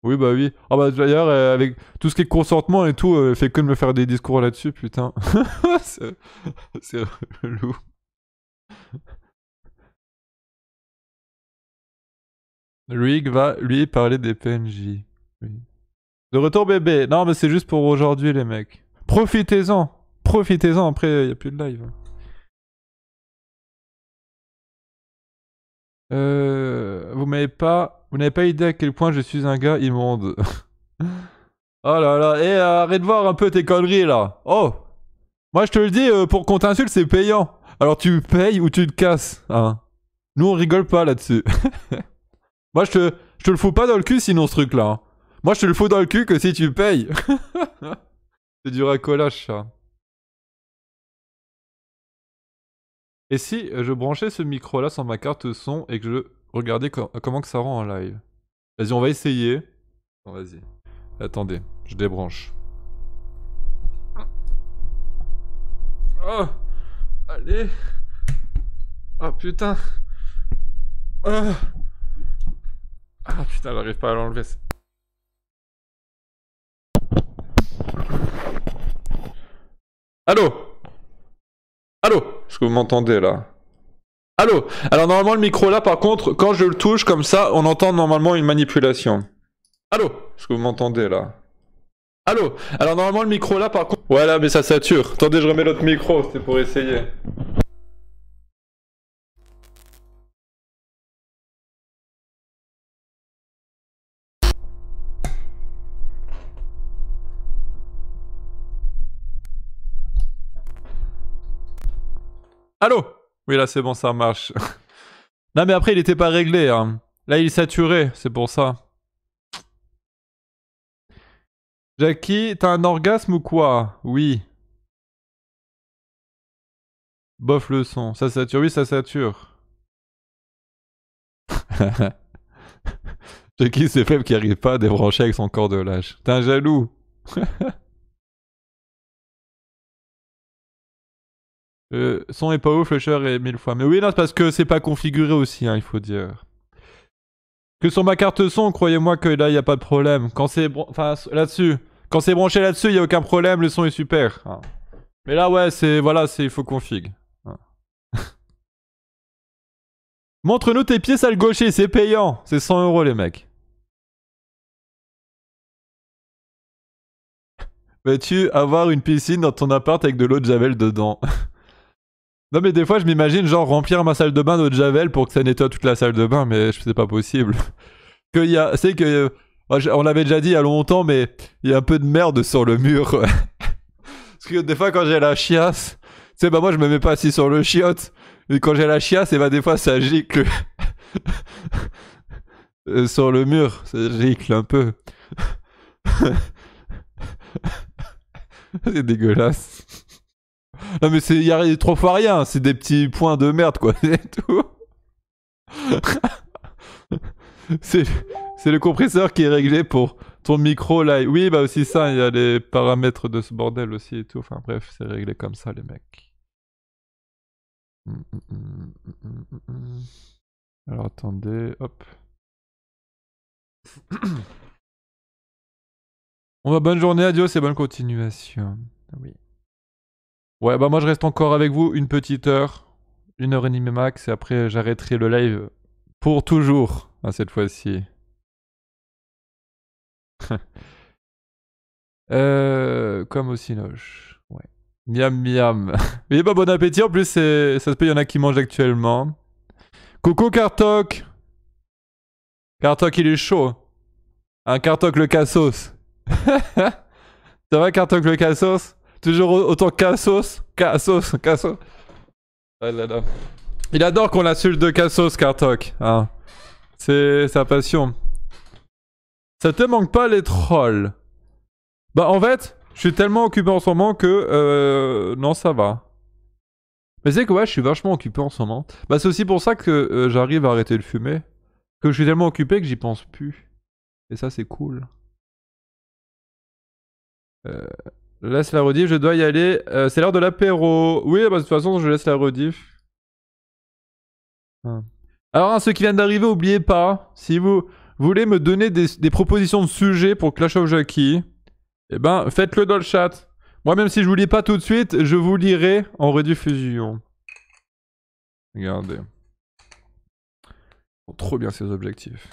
Oui, bah oui. Ah, bah d'ailleurs, euh, avec tout ce qui est consentement et tout, elle euh, fait que de me faire des discours là-dessus, putain. c'est relou. Rig va lui parler des PNJ. Oui. De retour bébé. Non, mais c'est juste pour aujourd'hui, les mecs. Profitez-en. Profitez-en. Après, il n'y a plus de live. Euh, vous m'avez pas, vous n'avez pas idée à quel point je suis un gars immonde. oh là là, et eh, arrête de voir un peu tes conneries là. Oh, moi je te le dis, euh, pour qu'on t'insulte c'est payant. Alors tu payes ou tu te casses. Hein. Nous on rigole pas là-dessus. moi je te, je le fous pas dans le cul sinon ce truc là. Hein. Moi je te le fous dans le cul que si tu payes. c'est du racolage ça. Et si euh, je branchais ce micro là sur ma carte son et que je regardais comment que ça rend en live Vas-y, on va essayer. vas-y. Attendez, je débranche. Ah. Oh Allez Oh putain oh. Ah putain, j'arrive pas à l'enlever. Allô Allô Est-ce que vous m'entendez là Allô Alors normalement le micro là par contre, quand je le touche comme ça, on entend normalement une manipulation. Allô Est-ce que vous m'entendez là Allô Alors normalement le micro là par contre... Voilà, mais ça sature. Attendez je remets l'autre micro, c'était pour essayer. Allô Oui, là, c'est bon, ça marche. non, mais après, il était pas réglé. Hein. Là, il saturait, c'est pour ça. Jackie, t'as un orgasme ou quoi Oui. Bof le son. Ça sature, oui, ça sature. Jackie, c'est faible qui arrive pas à débrancher avec son corps de lâche. T'es un jaloux Euh, son est pas haut, Flusher est mille fois. Mais oui, non, c'est parce que c'est pas configuré aussi, hein, il faut dire. Que sur ma carte son, croyez-moi que là, il n'y a pas de problème. Quand c'est enfin, là-dessus, quand c'est branché là-dessus, il n'y a aucun problème, le son est super. Ah. Mais là, ouais, c'est voilà, c'est il faut config. Ah. Montre-nous tes pieds, sale gaucher, c'est payant. C'est 100 euros, les mecs. veux tu avoir une piscine dans ton appart avec de l'eau de javel dedans Non mais des fois je m'imagine genre remplir ma salle de bain de Javel pour que ça nettoie toute la salle de bain mais c'est pas possible. que y c'est que on l'avait déjà dit il y a longtemps mais il y a un peu de merde sur le mur. Parce que des fois quand j'ai la chiasse, tu sais bah moi je me mets pas assis sur le chiotte mais quand j'ai la chiasse et bah des fois ça gicle euh, sur le mur, ça gicle un peu. c'est dégueulasse. Non, mais c'est y a trois fois rien. C'est des petits points de merde, quoi. et tout. c'est le compresseur qui est réglé pour ton micro là. Oui, bah aussi ça, il y a les paramètres de ce bordel aussi et tout. Enfin bref, c'est réglé comme ça, les mecs. Alors attendez, hop. On va bonne journée, adios et bonne continuation. Oui. Ouais, bah moi je reste encore avec vous une petite heure, une heure et demie max, et après j'arrêterai le live pour toujours, hein, cette fois-ci. Euh, comme au Cinoche, Ouais. Miam miam. Mais pas bah, bon appétit, en plus ça se peut, il y en a qui mangent actuellement. Coucou Kartok Kartok il est chaud. Un hein, Kartok le cassos. Ça va Kartok le cassos Toujours autant Cassos. Cassos, Cassos. Oh Il adore qu'on l'insulte de Cassos, Kartok. Hein. C'est sa passion. Ça te manque pas les trolls Bah en fait, je suis tellement occupé en ce moment que... Euh, non, ça va. Mais c'est que ouais, je suis vachement occupé en ce moment. Bah c'est aussi pour ça que euh, j'arrive à arrêter de fumer. Que je suis tellement occupé que j'y pense plus. Et ça c'est cool. Euh... Laisse la rediff, je dois y aller. Euh, c'est l'heure de l'apéro. Oui, bah, de toute façon, je laisse la rediff. Ah. Alors, hein, ceux qui viennent d'arriver, oubliez pas, si vous voulez me donner des, propositions de sujets pour Clash of Jackie, eh ben, faites-le dans le chat. Moi, même si je vous lis pas tout de suite, je vous lirai en rediffusion. Regardez. trop bien ces objectifs.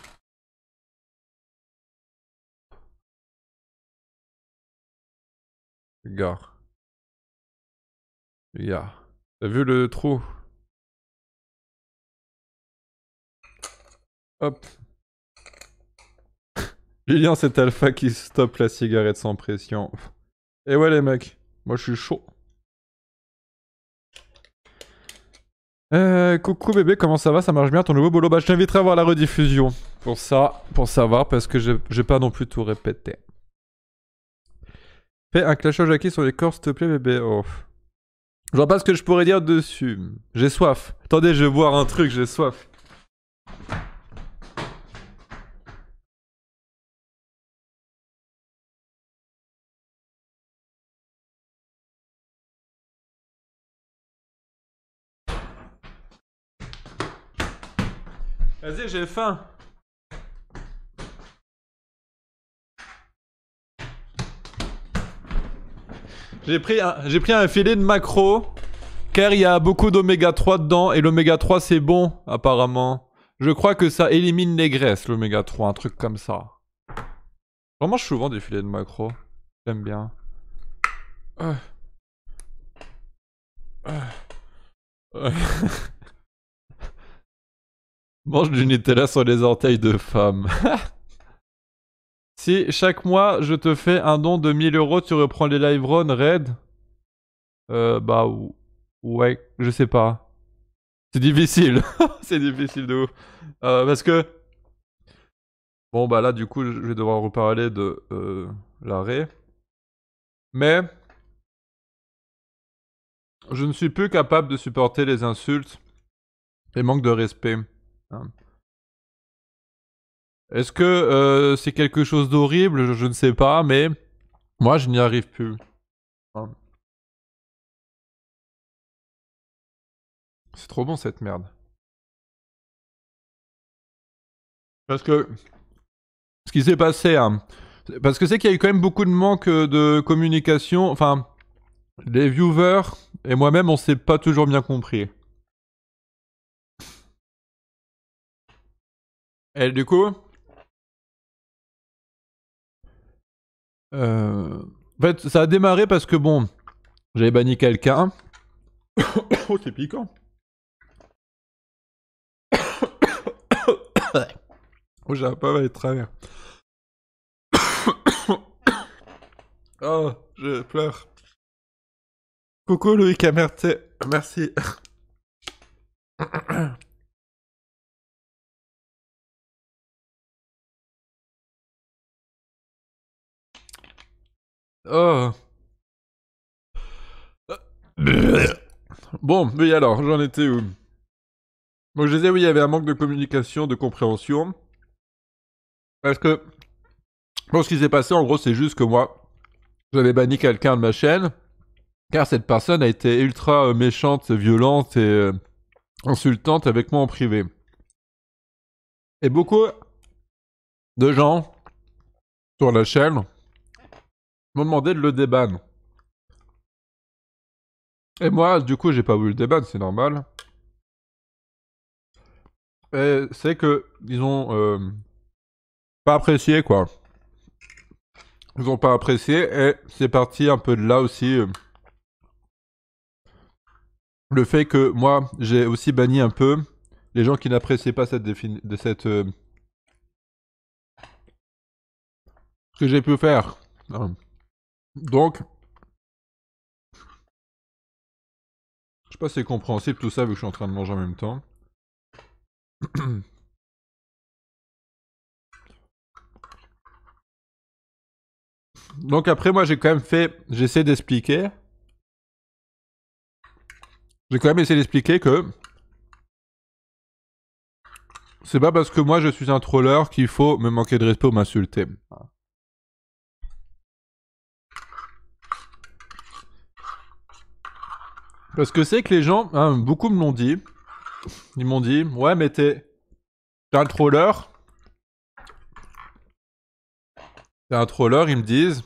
Gars. Gars. T'as vu le trou Hop. Julien, c'est Alpha qui stoppe la cigarette sans pression. Et ouais les mecs, moi je suis chaud. Euh, coucou bébé, comment ça va Ça marche bien ton nouveau boulot Bah je t'inviterai à voir la rediffusion. Pour ça, pour savoir, parce que j'ai pas non plus tout répété. Fais un clash à sur les corps, s'il te plaît, bébé. Oh. Je vois pas ce que je pourrais dire dessus. J'ai soif. Attendez, je vais boire un truc, j'ai soif. Vas-y, j'ai faim. J'ai pris, un, pris un filet de macro. Car il y a beaucoup d'oméga 3 dedans. Et l'oméga 3, c'est bon, apparemment. Je crois que ça élimine les graisses, l'oméga 3. Un truc comme ça. Je mange souvent des filets de macro. J'aime bien. mange du Nutella sur les orteils de femme. Si chaque mois je te fais un don de 1000 euros, tu reprends les live run raid euh, Bah ouais, je sais pas. C'est difficile. c'est difficile de ouf. Euh, parce que. Bon, bah là, du coup, je vais devoir reparler de euh, l'arrêt. Mais. Je ne suis plus capable de supporter les insultes et manque de respect. Hein. Est-ce que euh, c'est quelque chose d'horrible je, ne sais pas, mais moi je n'y arrive plus. Hein. C'est trop bon cette merde. Parce que ce qui s'est passé, hein, parce que c'est qu'il y a eu quand même beaucoup de manque euh, de communication. Enfin, les viewers et moi-même, on s'est pas toujours bien compris. Et du coup, Euh, en fait, ça a démarré parce que bon, j'avais banni quelqu'un. oh, c'est piquant. oh, j'arrive pas à aller de travers. oh, je pleure. Coucou Loïc Amerté, merci. Oh. Bon, mais alors, j'en étais où Donc je disais, oui, il y avait un manque de communication, de compréhension. Parce que, bon, ce qui s'est passé, en gros, c'est juste que moi, j'avais banni quelqu'un de ma chaîne, car cette personne a été ultra euh, méchante, violente et euh, insultante avec moi en privé. Et beaucoup de gens sur la chaîne m'ont demandé de le déban. Et moi, du coup, j'ai pas voulu le déban, c'est normal. Et c'est que, ils ont euh, pas apprécié, quoi. Ils ont pas apprécié, et c'est parti un peu de là aussi. Euh, le fait que moi, j'ai aussi banni un peu les gens qui n'appréciaient pas cette définition, de cette euh, ce que j'ai pu faire. Non. Donc, je sais pas si c'est compréhensible tout ça vu que je suis en train de manger en même temps. Donc après, moi, j'ai quand même fait... J'essaie d'expliquer. J'ai quand même essayé d'expliquer que... C'est pas parce que moi, je suis un troller qu'il faut me manquer de respect ou m'insulter. Parce que c'est que les gens, hein, beaucoup me l'ont dit. Ils m'ont dit, ouais, mais t'es un troller. T'es un troller, ils me disent.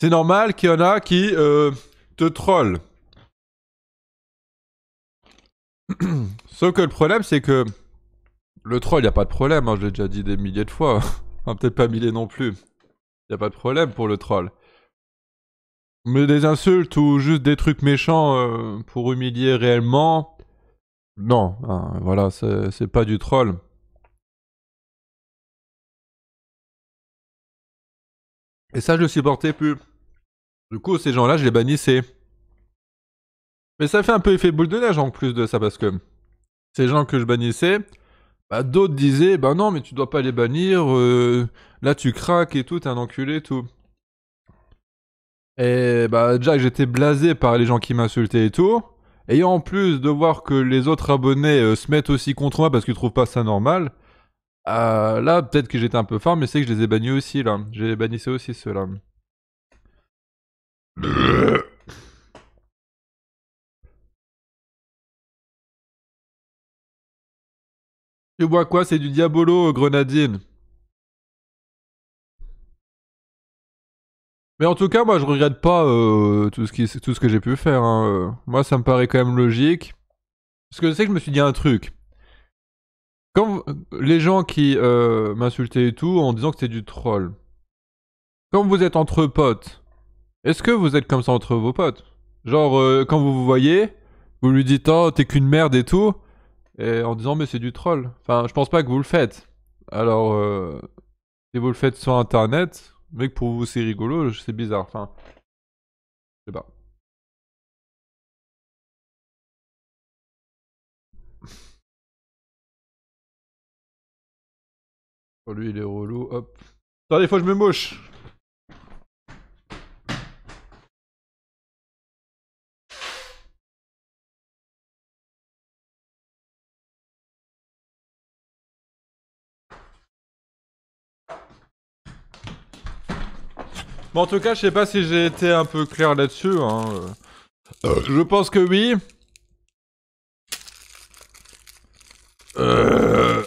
C'est normal qu'il y en a qui euh, te trollent. Sauf que le problème, c'est que le troll, il n'y a pas de problème. Hein, je l'ai déjà dit des milliers de fois. peut-être pas milliers non plus. Il n'y a pas de problème pour le troll. Mais des insultes ou juste des trucs méchants euh, pour humilier réellement, non, hein, voilà, c'est pas du troll. Et ça, je le supportais plus. Du coup, ces gens-là, je les bannissais. Mais ça fait un peu effet boule de neige en plus de ça, parce que ces gens que je bannissais, bah, d'autres disaient, bah non, mais tu dois pas les bannir, euh, là tu craques et tout, t'es un enculé et tout. Et bah déjà j'étais blasé par les gens qui m'insultaient et tout. Et en plus de voir que les autres abonnés euh, se mettent aussi contre moi parce qu'ils trouvent pas ça normal, euh, là peut-être que j'étais un peu fort, mais c'est que je les ai bannis aussi là. Je les ça aussi ceux-là. Tu vois quoi C'est du Diabolo, euh, grenadine. Mais en tout cas, moi, je regrette pas euh, tout ce que j'ai pu faire. Hein, euh. Moi, ça me paraît quand même logique. Parce que je sais que je me suis dit un truc. Quand les gens qui euh, m'insultaient et tout en disant que c'était du troll. Quand vous êtes entre potes, est-ce que vous êtes comme ça entre vos potes Genre, quand vous vous voyez, vous lui dites Oh, t'es qu'une merde et tout. Et en disant Mais c'est du troll. Enfin, je pense pas que vous le faites. Alors, si vous le faites sur internet, Mec, pour vous, c'est rigolo, c'est bizarre. Enfin, je sais pas. Oh, lui, il est relou, hop. Attends, des fois, je me moche. Bon, en tout cas, je sais pas si j'ai été un peu clair là-dessus. Hein. Euh, je pense que oui. Euh.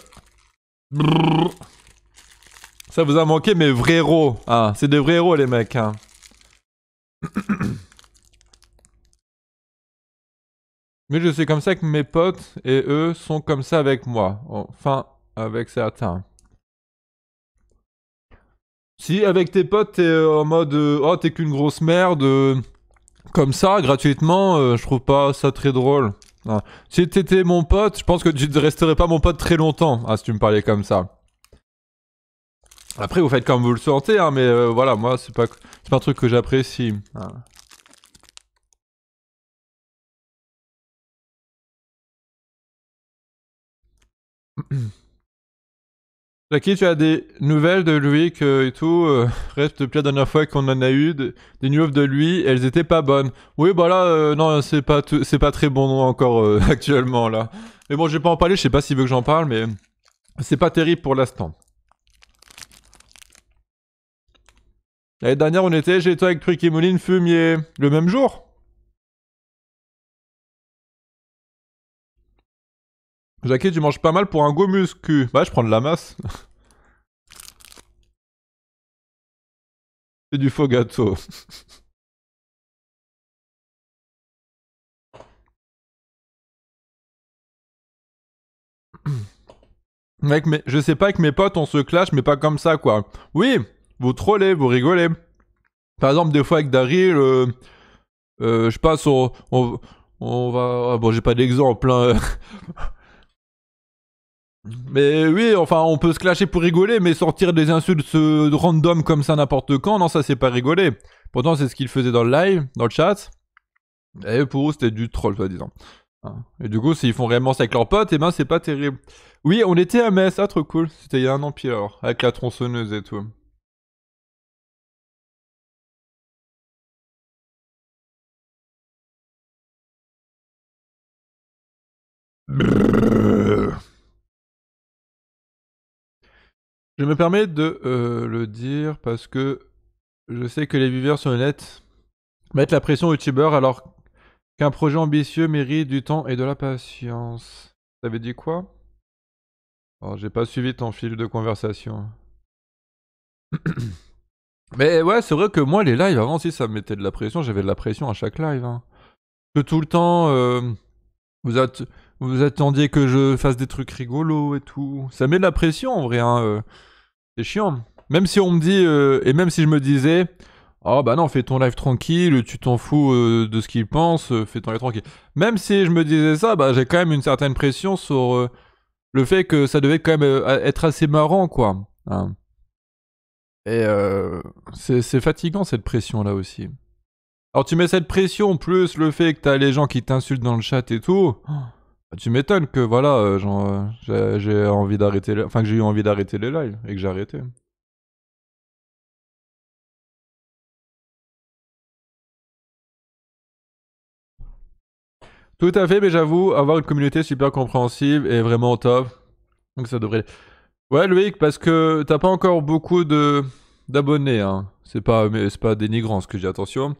Ça vous a manqué, mes vrais héros. Ah, c'est des vrais héros, les mecs. Hein. Mais je sais comme ça que mes potes et eux sont comme ça avec moi. Enfin, avec certains. Si avec tes potes, t'es euh, en mode euh, oh, t'es qu'une grosse merde, euh, comme ça, gratuitement, je trouve pas ça très drôle. Ah. Si t'étais mon pote, je pense que tu ne resterais pas mon pote très longtemps, ah, si tu me parlais comme ça. Après, vous faites comme vous le sentez, hein, mais voilà, moi, c'est pas, c'est pas un truc que j'apprécie. Ah. Jackie, tu as des nouvelles de lui que, et tout euh, Reste plus la dernière fois qu'on en a eu des nouvelles de lui, elles étaient pas bonnes. Oui, bah là, euh, non, c'est pas très bon encore euh, actuellement là. Mais bon, je vais pas en parler. Je sais pas s'il veut que j'en parle, mais c'est pas terrible pour l'instant. L'année dernière, on était chez toi avec Truc et Mouline Fumier le même jour. Jacquet tu manges pas mal pour un go muscu. Bah, je prends de la masse. C'est du faux gâteau. Mec, mais je sais pas avec mes potes, on se clash, mais pas comme ça, quoi. Oui, vous trollez, vous rigolez. Par exemple, des fois avec Daryl, euh, euh, je passe, on, on, va... Ah bon, j'ai pas d'exemple, hein. Mhm. Mais oui, enfin, on peut se clasher pour rigoler, mais sortir des insultes euh, random comme ça n'importe quand, non, ça c'est pas rigoler. Pourtant, c'est ce qu'il faisait dans le live, dans le chat. Et pour eux, c'était du troll, soi-disant. Hein. Et du coup, s'ils font réellement ça avec leurs potes, et eh ben c'est pas terrible. Oui, on était à Metz, ah, trop cool. C'était il y a un empire alors, avec la tronçonneuse et tout. Je me permets de euh, le dire parce que je sais que les viveurs sont honnêtes. Mettre la pression aux youtubeurs alors qu'un projet ambitieux mérite du temps et de la patience. T'avais dit quoi Alors j'ai pas suivi ton fil de conversation. Mais ouais, c'est vrai que moi les lives avant si ça me mettait de la pression, j'avais de la pression à chaque live. Hein. Que tout le temps, euh, vous êtes vous attendiez que je fasse des trucs rigolos et tout. Ça met de la pression en vrai, hein. Euh. c'est chiant. Même si on me dit, euh, et même si je me disais, oh bah non, fais ton live tranquille, tu t'en fous euh, de ce qu'ils pensent, fais ton live tranquille. Même si je me disais ça, bah j'ai quand même une certaine pression sur le fait que ça devait quand même être assez marrant, quoi. Hein. Et c'est fatigant cette pression là aussi. Alors tu mets cette pression plus le fait que t'as les gens qui t'insultent dans le chat et tout. Oh, bah, tu m'étonnes que voilà, euh, euh, j'ai, envie d'arrêter, enfin que j'ai eu envie d'arrêter les lives et que j'ai arrêté. Tout à fait, mais j'avoue avoir une communauté super compréhensive est vraiment top. Donc ça devrait. Ouais, Loïc, parce que t'as pas encore beaucoup de d'abonnés. Hein. C'est pas, pas dénigrant ce que j'ai, attention.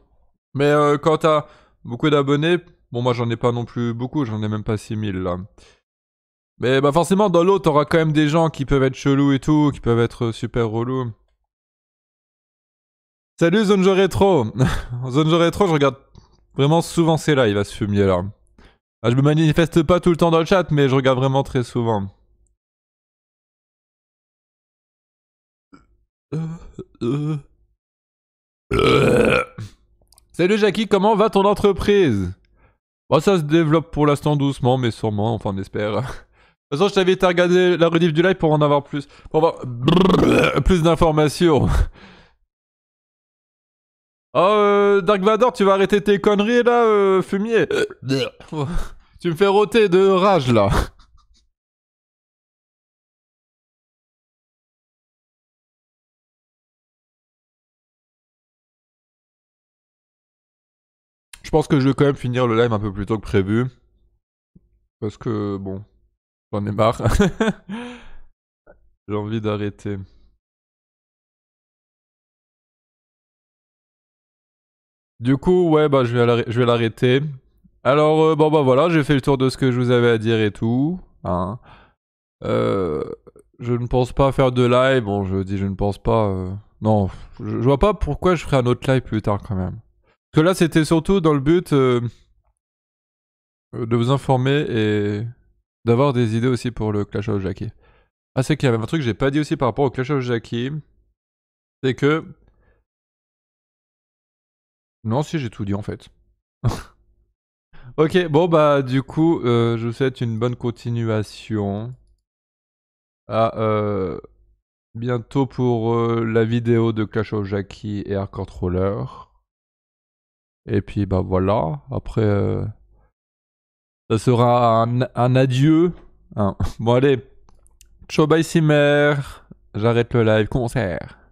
Mais quand euh, quand t'as beaucoup d'abonnés, Bon, moi, j'en ai pas non plus beaucoup, j'en ai même pas 6000 là. Mais bah forcément, dans l'autre, t'auras quand même des gens qui peuvent être chelous et tout, qui peuvent être euh, super relous. Salut Zone Rétro Zone Rétro, je regarde vraiment souvent ces lives à ce fumier là. Ah, je me manifeste pas tout le temps dans le chat, mais je regarde vraiment très souvent. Salut Jackie, comment va ton entreprise Oh, ça se développe pour l'instant doucement, mais sûrement, enfin, on espère. de toute façon, je t'invite à regarder la rediff du live pour en avoir plus. Pour avoir plus d'informations. Oh, euh, Dark Vador, tu vas arrêter tes conneries là, euh, fumier. tu me fais rôter de rage là. Je pense que je vais quand même finir le live un peu plus tôt que prévu. Parce que, bon, j'en ai marre. J'ai envie d'arrêter. Du coup, ouais, bah, je vais l'arrêter. Alors, euh, bon, bah voilà, j'ai fait le tour de ce que je vous avais à dire et tout. Hein. Euh, je ne pense pas faire de live. Bon, je dis je ne pense pas. Euh, non, je, je, vois pas pourquoi je ferai un autre live plus tard quand même que là, c'était surtout dans le but euh, de vous informer et d'avoir des idées aussi pour le Clash of Jackie. Ah, c'est qu'il y avait un truc que j'ai pas dit aussi par rapport au Clash of Jackie. C'est que. Non, si, j'ai tout dit en fait. ok, bon, bah, du coup, euh, je vous souhaite une bonne continuation. À euh, bientôt pour la vidéo de Clash of Jackie et Hardcore Troller. Et puis bah voilà, après euh, ça sera un, adieu. Hein. Bon allez, ciao bye Simmer, j'arrête le live, concert.